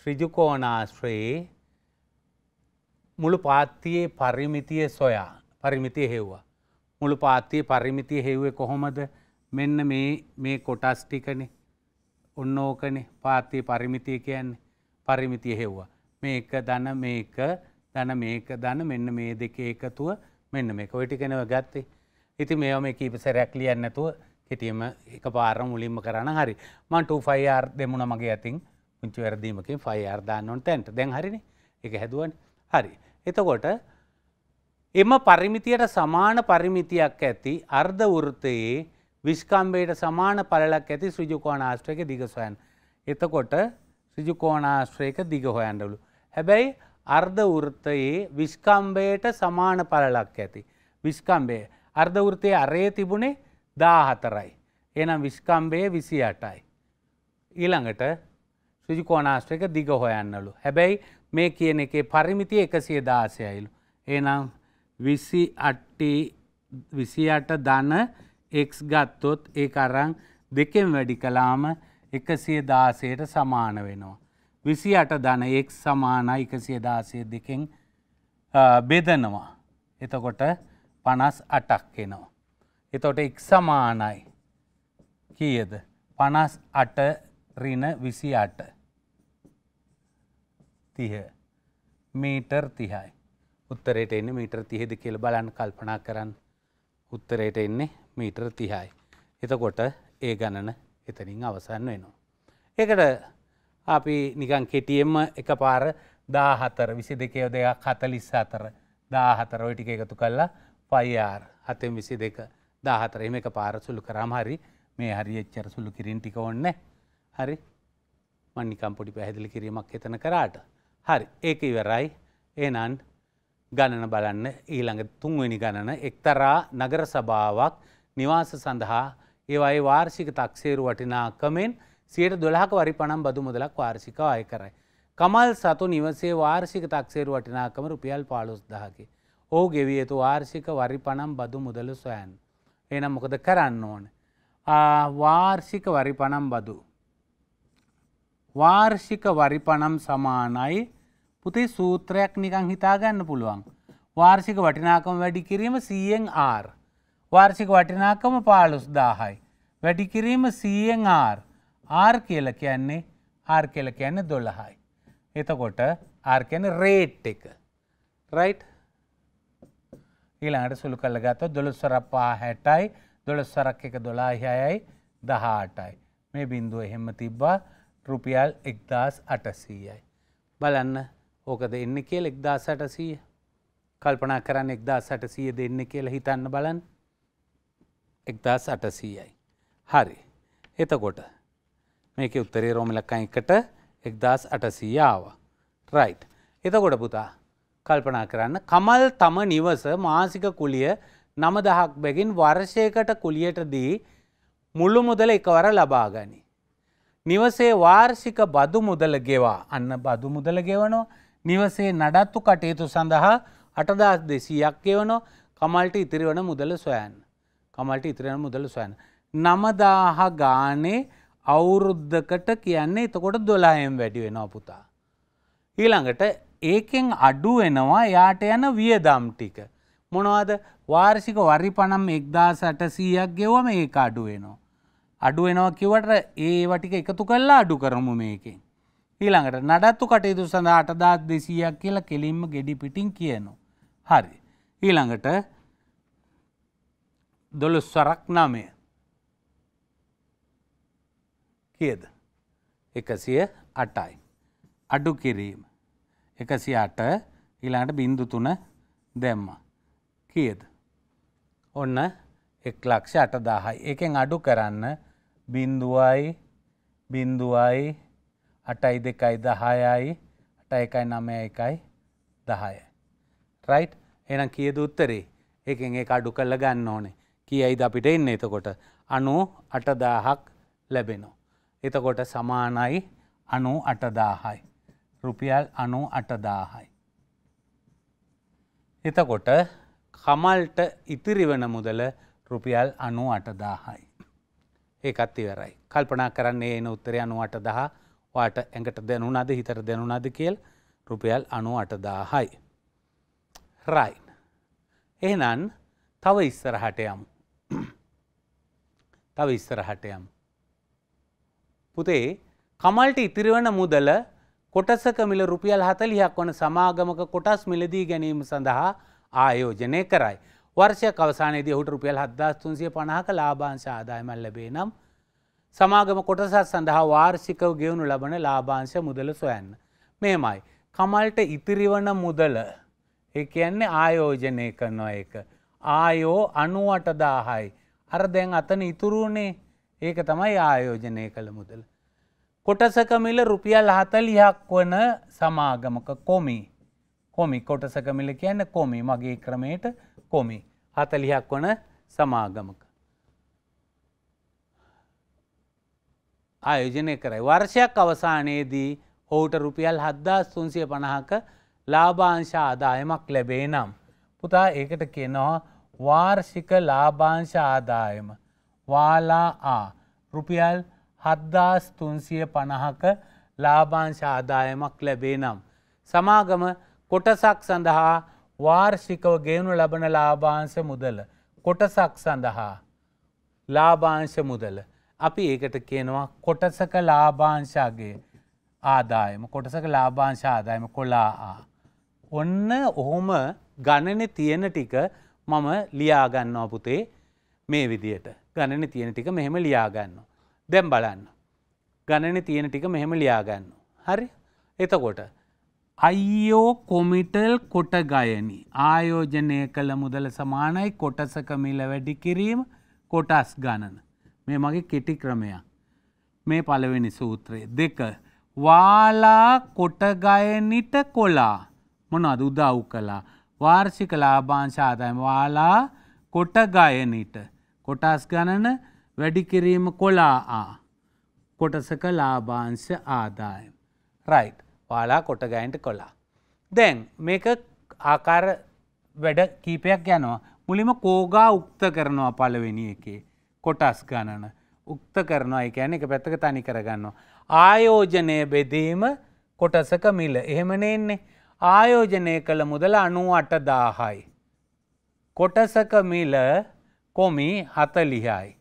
A: ශ්‍රජුකෝනාශ්‍රයේ මුළු පාත්තියේ පරිමිතිය සොයා පරිමිතිය හෙව්වා. මුළු පාත්තිය පරිමිතිය හෙව්වේ කොහොමද මෙන්න මේ මේ කොටස් ටිකනේ ඔන්න ඕකනේ පාත්තේ පරිමිතිය කියන්නේ පරිමිතිය හෙව්වා. මේක දන මේක දන මේක දන මෙන්න මේ දෙකේ එකතුව මෙන්න මේක ඔය ටිකනව ගත්තේ. ඉතින් මේවා මේ කීප සැරයක් ලියන්න නැතුව කෙටියෙම එක පාරම මුලින්ම කරන්න හරි. මම 25R දෙමුණා මගේ අතින් පුංචි වැරදීමකින් 5R දාන්න ඕන තැනට. දැන් හරිනේ. ඒක හැදුවනේ. හරි. එතකොට එම පරිමිතියට සමාන පරිමිතියක් ඇති අර්ධ වෘත්තයේ විශ්කම්බයට සමාන පලලක් ඇති ශ්‍රජකෝනාශ්‍රයක දිගසොයන්. එතකොට ශ්‍රජකෝනාශ්‍රයක දිග හොයන්ඩලු. හැබැයි අර්ධ වෘත්තයේ විශ්කම්බයට සමාන පලලක් ඇති. විශ්කම්බේ අර්ධ වෘතයේ අරේ තිබුණේ දාහතරයි. එනම් විශ්කම්බයේ විසි අටයි. ඊළඟට ශ්‍රජකෝනාශ්‍රයක දිග හොයන්නලු. හැබැයි මේ කියන එකේ පරිමිති එකසිය දාසයයිලු. එනම් විසි අට්ටි විසි අට දන එක්ස් ගත්තොත් ඒ අරං දෙකෙන් වැඩි කලාම එකසිය දාසයට සමාන වෙනවා. විසි අට ධන එක් සමාන එකසිය දාසය දෙකෙන් බෙදනවා. එතකොට පනස් අටක් එනවා. එතොට එක් සමානයි කියද පනස් අට රින විසි අට තිහ මීටර් තිහයි. උත්තරයට එන්න මීටර් තිහෙද කියල බලන්න කල්පනා කරන්න උත්තරයට එන්නේ මීටර් තිහයි. එතකොට ඒ ගණන එතනින් අවසන් වෙනවා. ඒකට අපි නිකන් කෙටියෙන්ම එක පාර දාහතර විසි දෙකයෝ දෙයක් හතලිස් අතර දාහතර ඔයිටික එකතු කල්ලා පයිආර් හතෙන් විසි දෙක දාහතර එම එක පාර සුළු කරාම හරි මේ හරි එච්චර සුළු කිරින් ටික ඔන්න හරි මන්නිකම් පොඩි පැහැදිලි කිරීමක් එතන කරාට. හරි ඒක ඉවරයි ඒනන් ගණන බලන්න ඊළඟ තුන්වෙනි ගණන එක්තරා නගර සභාවක් නිවාස සඳහා ඒවයි වාර්ෂික තක්සේරු වටිනාකමෙන් සියට දොළහක වරි පනම් බදු මුදලක් වාර්ෂික අය කරයි. කමල් සතු නිවසේ වාර්ෂික තක්සේරු වටිනාකම රුපියල් පාලුස්දාහකි. ඕ ගෙවිය යුතු වාර්ෂික වරි පනම් බදු මුදල සොයන්. එනම් මොකද කරන්න ඕන. වාර්ෂික වරි පනම් බදු. වාර්ෂික වරි පනම් සමානයි පුතේ සූත්‍රයක් නිකං හිතාගන්න පුළුවන්. වාර්ෂික වටිනාකම වැඩි කිරීම සීයෙන් ආර්. වාර්ෂික වටිනාකම පාලුස් දාහයි. වැඩිකිරීම සීයෙන් ආර් ආර් කියල කියන්නේ ආර් කියල කියන්න දොළහයි. එතකොට ආර්කැන රේට් එක රයි් ඊළඟට සුළු කල්ල ගත දොළොස්වර පා හැටයි දොළොස්වරක් එක දොලාහියයි දහාටයි. මේ බින්දුව එහෙම තිබ්බා රුපියල් එක්දස් අටසීයයි. බලන්න ඕකද එන්න කියල එක්දා සටසීය කල්පනා කරන්න එක්දා සටසීය දෙන්න කියලා හිතන්න බලන්න එක්දස් අටසීයයි. හරි එතකොට මේක උත්තරේ රෝමලක්කයි එකට එක්දස් අටසීයාව. රයි්. එතකොට පුතා කල්පනා කරන්න කමල් තම නිවස මාසික කුලිය නමදහක් බැගින් වර්ෂයකට කුලියට දී මුළු මුදල එකවර ලබාගනි. නිවසේ වාර්ෂික බදු මුදල ගෙවා අන්න බදු මුදල ගෙවනෝ නිවසේ නඩත්තු කටයුතු සඳහා අටදස් දෙසීයක් ගෙවනෝ කමල්ට ඉතිරිවන මුදල සොයන්. කමල්ට ඉතිරෙන මුදල සොයන්න. නමදාහ ගානේ අවුරුද්ධකට කියන්නේ එතකොට දොලායෙන් වැඩි වෙනවා පුතා. ඊළඟට ඒකෙන් අඩු වෙනවා යාට යන වියදම් ටික. මොනවද වාර්ෂික වරි පනම් එක්දාසට සීයක් ගෙවම ඒ අඩු වෙනවා. අඩු වෙනවා කිවට ඒ වටික එකතු කල්ලා අඩු කරමු මේකින්. ඊළඟට නඩත්තු කටයුතු සඳහා අටදාත් දෙසීයක් කියලා කෙලින්ම ගෙඩි පිටින් කියනවා. හරි. ඊළඟට දොළොස්වරක් නමය කියද එකසිය අටයි අඩු කිරීම එකසි අට ඊළඟට බින්දු තුන දැම්ම කියද ඔන්න එක් ලක්ෂ අටදාහයි එකෙන් අඩු කරන්න බින්දුවයි බින්දුවයි අටයි දෙකයි දහයයි අට එකයි නමය එකයි දහයයි රයිට් එනම් කියද උත්තරේ එකෙන් ඒ අඩු කල්ල ගන්න ඕනේ කියයිද අපිට එන්න එතකොට අනු අටදාහක් ලැබෙනෝ. එතකොට සමානයි අනු අටදාහයි. රුපියල් අනු අටදාහයි. එතකොට කමල්ට ඉතිරිවන මුදල රුපියල් අනු අටදාහයි. ඒකත් ඉවරයි. කල්පනා කරන්නේ එන උත්තරය අනු අටදහ වාට ඇඟට දැනුනාද හිතර දැනුනාද කියල් රුපියල් අනු අටදාහයි. රයින්. එහනන් තව ඉස්සරහට යමු. තව ඉස්සරහට යම්. පුතේ කමල්ට ඉතිරිවන මුදල කොටසක මිල රුපියල් හතලිහක් වන සමාගමක කොටස් මිලදී ගැනීම සඳහා ආයෝජනය කරයි. වර්ෂයක් අවසානයේද හුට රුපියල් හදදාස් තුන්සිය පණහක ලාභාංශ ආදායමල් ලැබේ නම් සමාගම කොටසත් සඳහා වාර්ෂිකව ගෙවුණු ලබන ලාභාංශ මුදල සොයන්න. මෙමයි. කමල්ට ඉතිරිවන මුදල ඒ කියන්නේ ආයෝජනය කරනවා එක. ආයෝ අනුවටදාහයි. අර දැන් අතන ඉතුරුවනේ ඒක තමයි ආයෝජනය කළ මුදල. කොටසකමිල රුපියල් හතලියක් වන සමාගමක කොමි කොමි කොටසකමිල කියන්න කොමි මගේ ක්‍රමයට කොමි හතලියක් වන සමාගමක. ආයෝජනය කරයි වර්ෂයක් අවසානයේදී ඔහුට රුපියල් හද්දා තුන්සිය පණහක ලාභාංශ ආදායමක් ලැබේ නම් පුතා ඒකට කියනවා වාර්ෂික ලාභාංශ ආදායම වාලා ආ රුපියල් හද්දාස් තුන්සිය පණහක ලාභාංශ ආදායමක් ලැබේ නම්. සමාගම කොටසක් සඳහා වාර්ෂිකව ගේනු ලබන ලාභාංශ මුදල. කොටසක් සඳහා ලාභාංශ මුදල. අපි ඒකට කියනවා කොටසක ලාභාංශාගේ ආදායම කොටසක ලාභාංශ ආදායම කොලා ආ. ඔන්න ඔහොම ගණන තියෙන ටික මම ලියාගන්නවා පුතේ මේ විදියට ගණන තියෙන ටික මෙහෙම ලියාගන්න. දැම් බලන්න. ගණන තියෙන ටික මෙහෙම ලියාගන්න. හරි එතකොට. අයිෝ කොමිටල් කොට ගයනි ආයෝජනය කළ මුදල සමානයි කොටසක මිල වැඩි කිරීම කොටස් ගණන. මේ මගේ කෙටි ක්‍රමයක්. මේ පළවෙනි සූත්‍රයේ දෙක. වාලා කොටගයනිට කොලා මොන අද උදව් කලා වාර්ෂික ලාභාංශ ආදායම ඔයාලා කොට ගායනීට කොටස් ගණන වැඩි කිරීම කොලා ආ කොටසක ලාභාංශ ආදායම් රයිට් ඔයාලා කොට ගයන්ට කොලා දැන් මේක ආකාර වැඩ කීපයක් යනවා මුලිම කෝගා උක්ත කරනවා පලවෙනි එකේ කොටස් ගණන උක්ත කරනවා එකැන එක පැත්තක තනි කරගන්නවා ආයෝජනය බෙදීම කොටසක මිල එහෙමනෙන්නේ ආයෝජනය කළ මුදල අනුව අටදාහයි. කොටසක මිල කොමි හතලිහයි.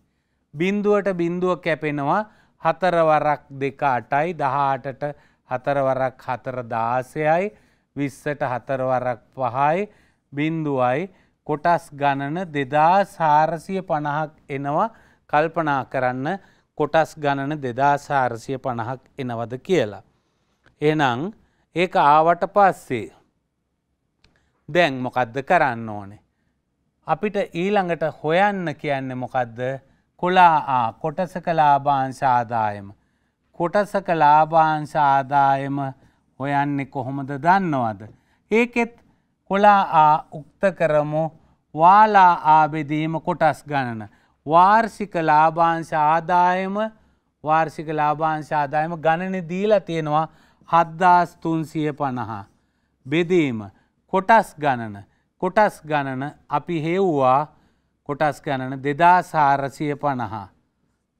A: බින්දුවට බින්දුව කැපෙනවා හතරවරක් දෙක අටයි දහටට හතරවරක් හතර දාසයයි විස්සට හතරවරක් පහයි බින්දුවයි කොටස් ගණන දෙදා සාරසිය පණහක් එනවා කල්පනා කරන්න කොටස් ගණන දෙදා සාරසිය පණහක් එනවද කියලා. එනං ඒක ආවට පස්සේ දැන් මොකද්ද කරන්න ඕනේ. අපිට ඊළඟට හොයන්න කියන්න මොකද්ද කොලා ආ කොටසක ලාභාංශ ආදායම. කොටසක ලාභාංශ ආදායම හොයන්නේ කොහොමද දන්නවද. ඒකෙත් කොලා ආ උක්ත කරමු වාලා ආබෙදීම කොටස් ගණන. වාර්ෂික ලාභාංශ ආදායම වාර්ෂික ලාභාංශ ආදායම ගණන දීලා තියෙනවා හද්දාස් තුන්සිය පණහා. බෙදීම කොටස් ගණන කොටස් ගණන අපි හෙව්වා කොටස් ගණන දෙදාසාරසිය පණහා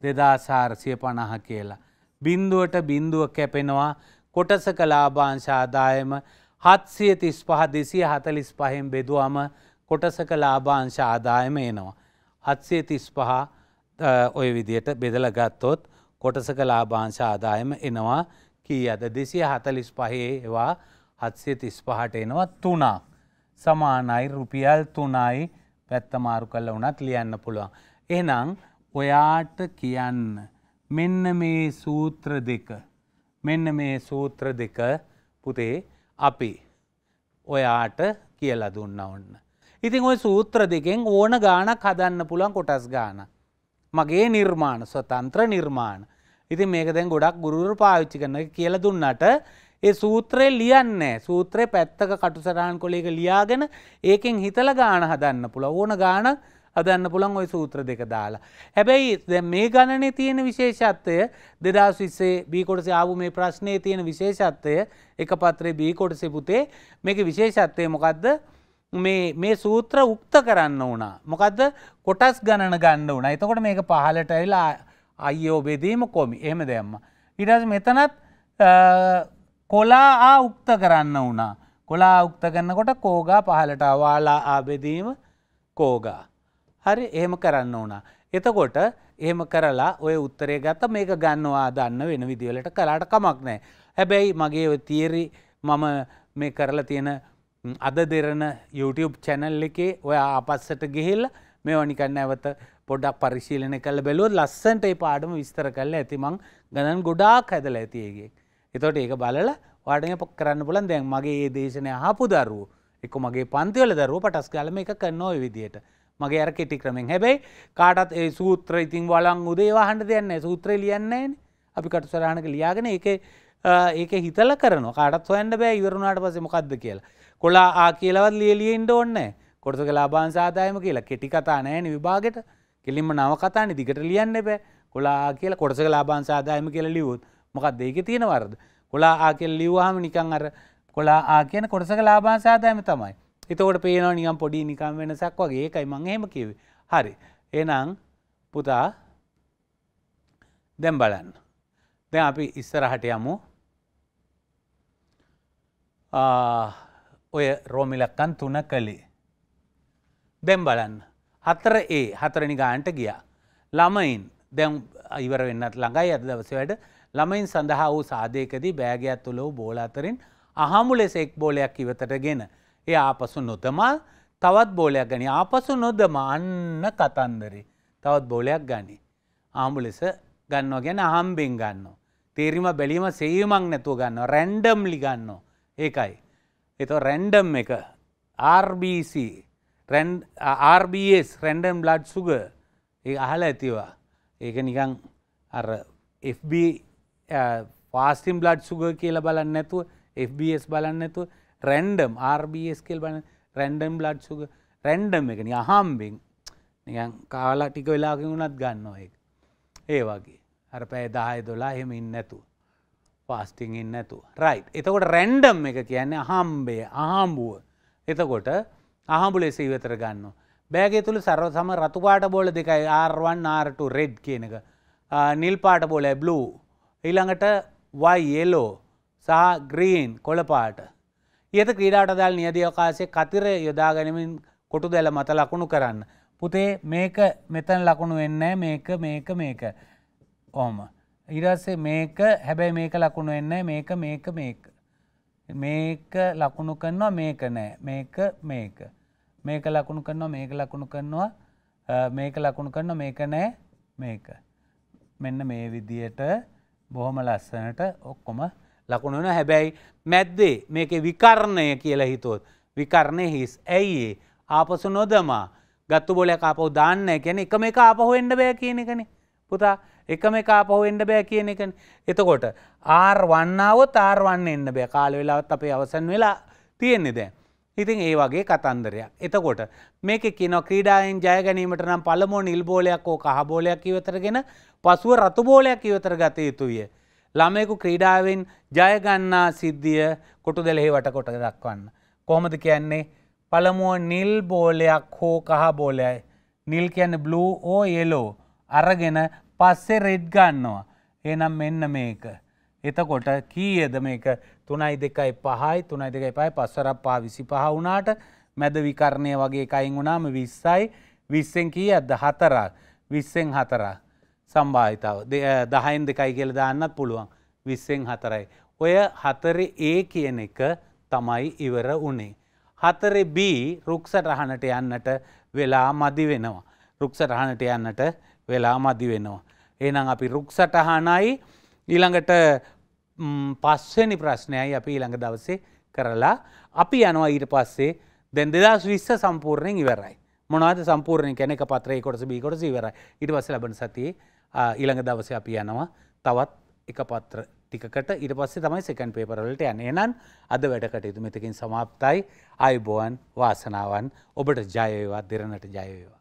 A: දෙදාසාරසිය පණහ කියලා. බින්දුවට බින්දුව කැපෙනවා කොටස කලාභාංශාදායම හත්සිය තිස් පහ දෙසිය හතලිස් පහෙන් බෙදුවම කොටසක ලාභාංශ ආදායම එනවා. හත්සේ තිස් පහ ඔය විදියට බෙදල ගත්තොත් කොටසක ලාභාංශ ආදායම එනවා කී ඇද දෙසිය හතලිස් පහේ ඒවා හත්සේ තිස් පහට එනවා තුනා සමානයි රුපියල් තුනයි පැත්ත මාරු කල්ල වනත් ලියන්න පුළුවන්. එනම් ඔයාට කියන්න මෙන්න මේ සූත්‍ර දෙක මෙන්න මේ සූත්‍ර දෙක පුතේ අපි ඔයාට කියලා දුන්න ඔන්න. ඉතින් ඔය සූත්‍ර දෙකෙන් ඕන ගානක් හදන්න පුළන් කොටස් ගාන. මගේ නිර්මාණ ස්වතන්ත්‍ර නිර්මාණ ඉති මේක දැන් ගොඩක් ගුරුරු පාවිච්චි කරන කියල දුන්නට ඒ සූත්‍රය ලියන්නේ සූත්‍රය පැත්තක කටුසරහන් කොලේක ලියාගෙන ඒකෙන් හිතල ගාන හදන්න පුළ ඕන ගාන හදන්න පුළන් ඔයි සූත්‍ර දෙක දාලා. හැබැයි මේ ගණනය තියෙන විශේෂත්වය දෙදස් විස්සේ බීකොටස ආපු මේ ප්‍රශ්නය තියෙන විශේෂත්වය එක පත්‍රේ බීකොටසෙ පුතේ මේක විශේෂත්වය මොකක්ද මේ සූත්‍ර උක්ත කරන්න වුණා. මොකක්ද කොටස් ගණන ගන්න වුණ එතකොට මේක පහලට ඇවිලා අයිෝ බෙදීම කොමි එහෙම දෙයම්ම. ඉඩස් මෙතනත් කොලා ආ උක්ත කරන්න වුණා කොලා උක්ත කරන්නකොට කෝගා පහලට අවාලා ආබෙදීම කෝගා. හරි එහෙම කරන්න ඕනා. එතකොට එහෙම කරලා ඔය උත්තරේ ගත්ත මේක ගන්නවා දන්න වෙන විදිවලට කලාට කමක් නෑ. හැබැයි මගේ තියරි මම මේ කරලා තියෙන අද දෙරන YouTube චැනල් එකේ ඔය ආපස්සට ගිහිල්ලා මේ වනිකන්න ඇවත පොඩක් පරිශීලන කළ බැලුව ලස්සන්ට ඒ පාඩම විස්තර කල ඇතිමං ගණන් ගොඩාක් හැදල ඇතියගේ. එතොට ඒක බලල වාඩන පක් කරන්න පුලන් දැන් මගේ ඒ දේශනය හාපු දරුව එක මගේ පන්තිවල දරුව පටස් කලම එක කන්නෝ විදියට. මගේ අර කෙටි ක්‍රමෙන් හැබැයි කාටත් ඒ සූත්‍ර ඉතින් වලන් උදේවාහන්ට දෙයන්න සූත්‍රය ලියන්නේන අපි කටුසරාණක ලියාගෙන එක ඒක හිතල කරන කාටත් හොයන්න බෑ ඉවරුණට පස මොකක්ද කියලා කොලා ආ කියලවත් ලියලියෙන්ට ඕන්නෑ කොටසක ලාබාන් සාදායම කියලා කෙටි කතා නෑන විභාගෙට කෙලින්ම නවකතානි දිගට ලියන්න බෑ කොලා කියලා කොටසක ලාබාන් සාදායම කියල ලිවුත් මොකක් දෙක තියෙන වරද කොලා ආ කියල් ලිව්වාහම නිකං අර කොලා ආ කියන කොටසක ලාබාන් සාදායම තමයි එතකොට පේනවා නිකම් පොඩි නිකම් වෙනසක් වගේ ඒකයි මං එහෙම කිවේ හරි එනම් පුතා දැම් බලන්න දැන් අපි ඉස්සරහට යමු ඔය රෝමිලක්කන් තුන කළේ දැම් බලන්න. හතර ඒ හතරනි ගාන්ට ගියා. ළමයින් දැම් ඉවර වෙන්නත් ළඟයි අද දවස වැඩ ළමයින් සඳහා වූ සාධයකදී බෑගයක් තුළ වූ බෝලාතරින් අහමු ලෙස එක් බෝලයක් ඉවතට ගෙන. ඒ ආපසු නොතමා තවත් බෝලයක් ගනි ආපසු නොදම අන්න කතන්දරි. තවත් බෝලයක් ගනි. ආමු ලෙස ගන්නවා ගැන අහම්බෙන් ගන්නවා. තේරීම බැලීම සේවමක් නැතුව ගන්න රැන්ඩම් ලිගන්න ඒකයි. එත රැන්ඩම් එක RBC RBS random blood sugar ඒ අහල ඇතිවා ඒක නිකං අර FB පාස්ටිම් බ්ලඩ් සුග කියල බලන්න ඇතුව FBS බලන්න ඇතුව රැන්ඩම් RBS කෙල් බන රැන්ඩම් බ්ලඩ් සුග රැන්ඩම් එකන අහම්බෙන් නිකන් කාලා ටික වෙලාකින් වුණත් ගන්නවා එක ඒ වගේ අර පැය දාය දොලා හෙම ඉන්න ඇතුව පාස්ටිං ඉන්න ඇතු රයි් එතකොට රැන්ඩම් එක කියන්නේ අහම්බේ අහම්බුව එතකොට ආහාඹුලේ සීවතර ගන්න. බෑග තුළ සරව සම රතුපාට බෝල දෙකයි ආර්වන් ආරටු රෙඩ් කියන එක නිල්පාට බෝල ඇබ්ලූ ඊළඟට වයි එලෝ සහ ග්‍රීන් කොළපාට ඒත ක්‍රීඩාට දල් නියදිවකාසේ කතිර යොදා ගැනමින් කොටු දැල මත ලකුණු කරන්න. පුතේ මේක මෙතැන් ලකුණු වෙන්න මේක මේක මේක ඕම. ඉරස්සේ මේක හැබැයි මේක ලකුණු වෙන්න මේක මේක මේක මේක ලකුණු කරනවා මේක නෑ මේක මේක මේක ලකුණු කරනවා මේක ලකුණු කරනවා මේක ලකුණු කරන මේක නෑ මේක මෙන්න මේ විදියට බොහොම ලස්සනට ඔක්කොම ලකුණුන හැබැයි මැද්දේ මේක විකරණය කියලා හිතුවොත් විකරණය හිස් ඇයිඒ ආපසු නොදමා ගත්තු බොලයක් ආපහු දාන්න කැන එක මේ ආපහු එන්ඩ බෑ කියන කනේ පුතා එකම එක පහු එන්ඩ බෑ කියන එක එතකොට ආර් වන්නාව තාර් වන්න එන්න බෑ කාල වෙලාවත් අපේ අවසන් වෙලා තියෙන්නේ දෑ. ඉතින් ඒ වගේ කතන්දරයක්. එතකොට මේක කියන ක්‍රීඩායෙන් ජයගැනීමට නම් පළමුෝ නිල්බෝලයක් ෝ කහබෝලයක් ඉවතරගෙන පසුව රතුබෝලයක් ඉවතර ගත යුතුය. ළමයකු ක්‍රීඩාවෙන් ජයගන්නා සිද්ධිය කොටු දෙලෙහිවට කොට දක්වන්න. කොහොමද කියන්නේ පළමුුව නිල් බෝලයක් හෝ කහබෝලයයි. නිල් කියන්න බ්ලූ ඕ යෙලෝ අරගෙන පස්සේ රෙඩ් ගන්නවා. ඒනම් මෙන්න මේක. එතකොට කීයද මේක තුනයි දෙකයි පහයි තුනයි දෙකයි පහයි පස්වරක් පහ විසි පහ වුණාට මැද විකරණය වගේ එකයින් වුණාම විස්සයි විස්සෙන් කී ඇද හතරක් විස්සෙන් හතරා සම්භාහිතාව දහයින් දෙකයි කියල දාන්නත් පුළුවන් විස්සෙන් හතරයි. ඔය හතරි ඒ කියන එක තමයි ඉවර වනේ. හතරෙ B රුක්ස රහණට යන්නට වෙලා මදි වෙනවා. රුක්ස රහණට යන්නට වෙලා මදි වෙනවා. ඒනම් අපි රුක් සටහනයි ඊළඟට පස්වනි ප්‍රශ්නයයි අපි ඊළඟ දවසේ කරලා අපි යනවා ඊට පස්සේ දැන් දෙදස් විස්ස සම්පූර්ණයෙන් ඉවරයි මොනවද සම්පූර්ණය කැනෙ පත්‍රය කොටස බිකොටස ඉවරයි ඉට පස ලබන සතියේ ඊළඟ දවස අපි යනවා තවත් එක පත්‍ර ටිකට ඉට පස්සේ තමයි සකන් පේපරලට යන එනන් අද වැඩකටයුතු මෙතකින් සමාප්තයි අයිබෝවන් වාසනාවන් ඔබට ජයවා දෙරණට ජයවා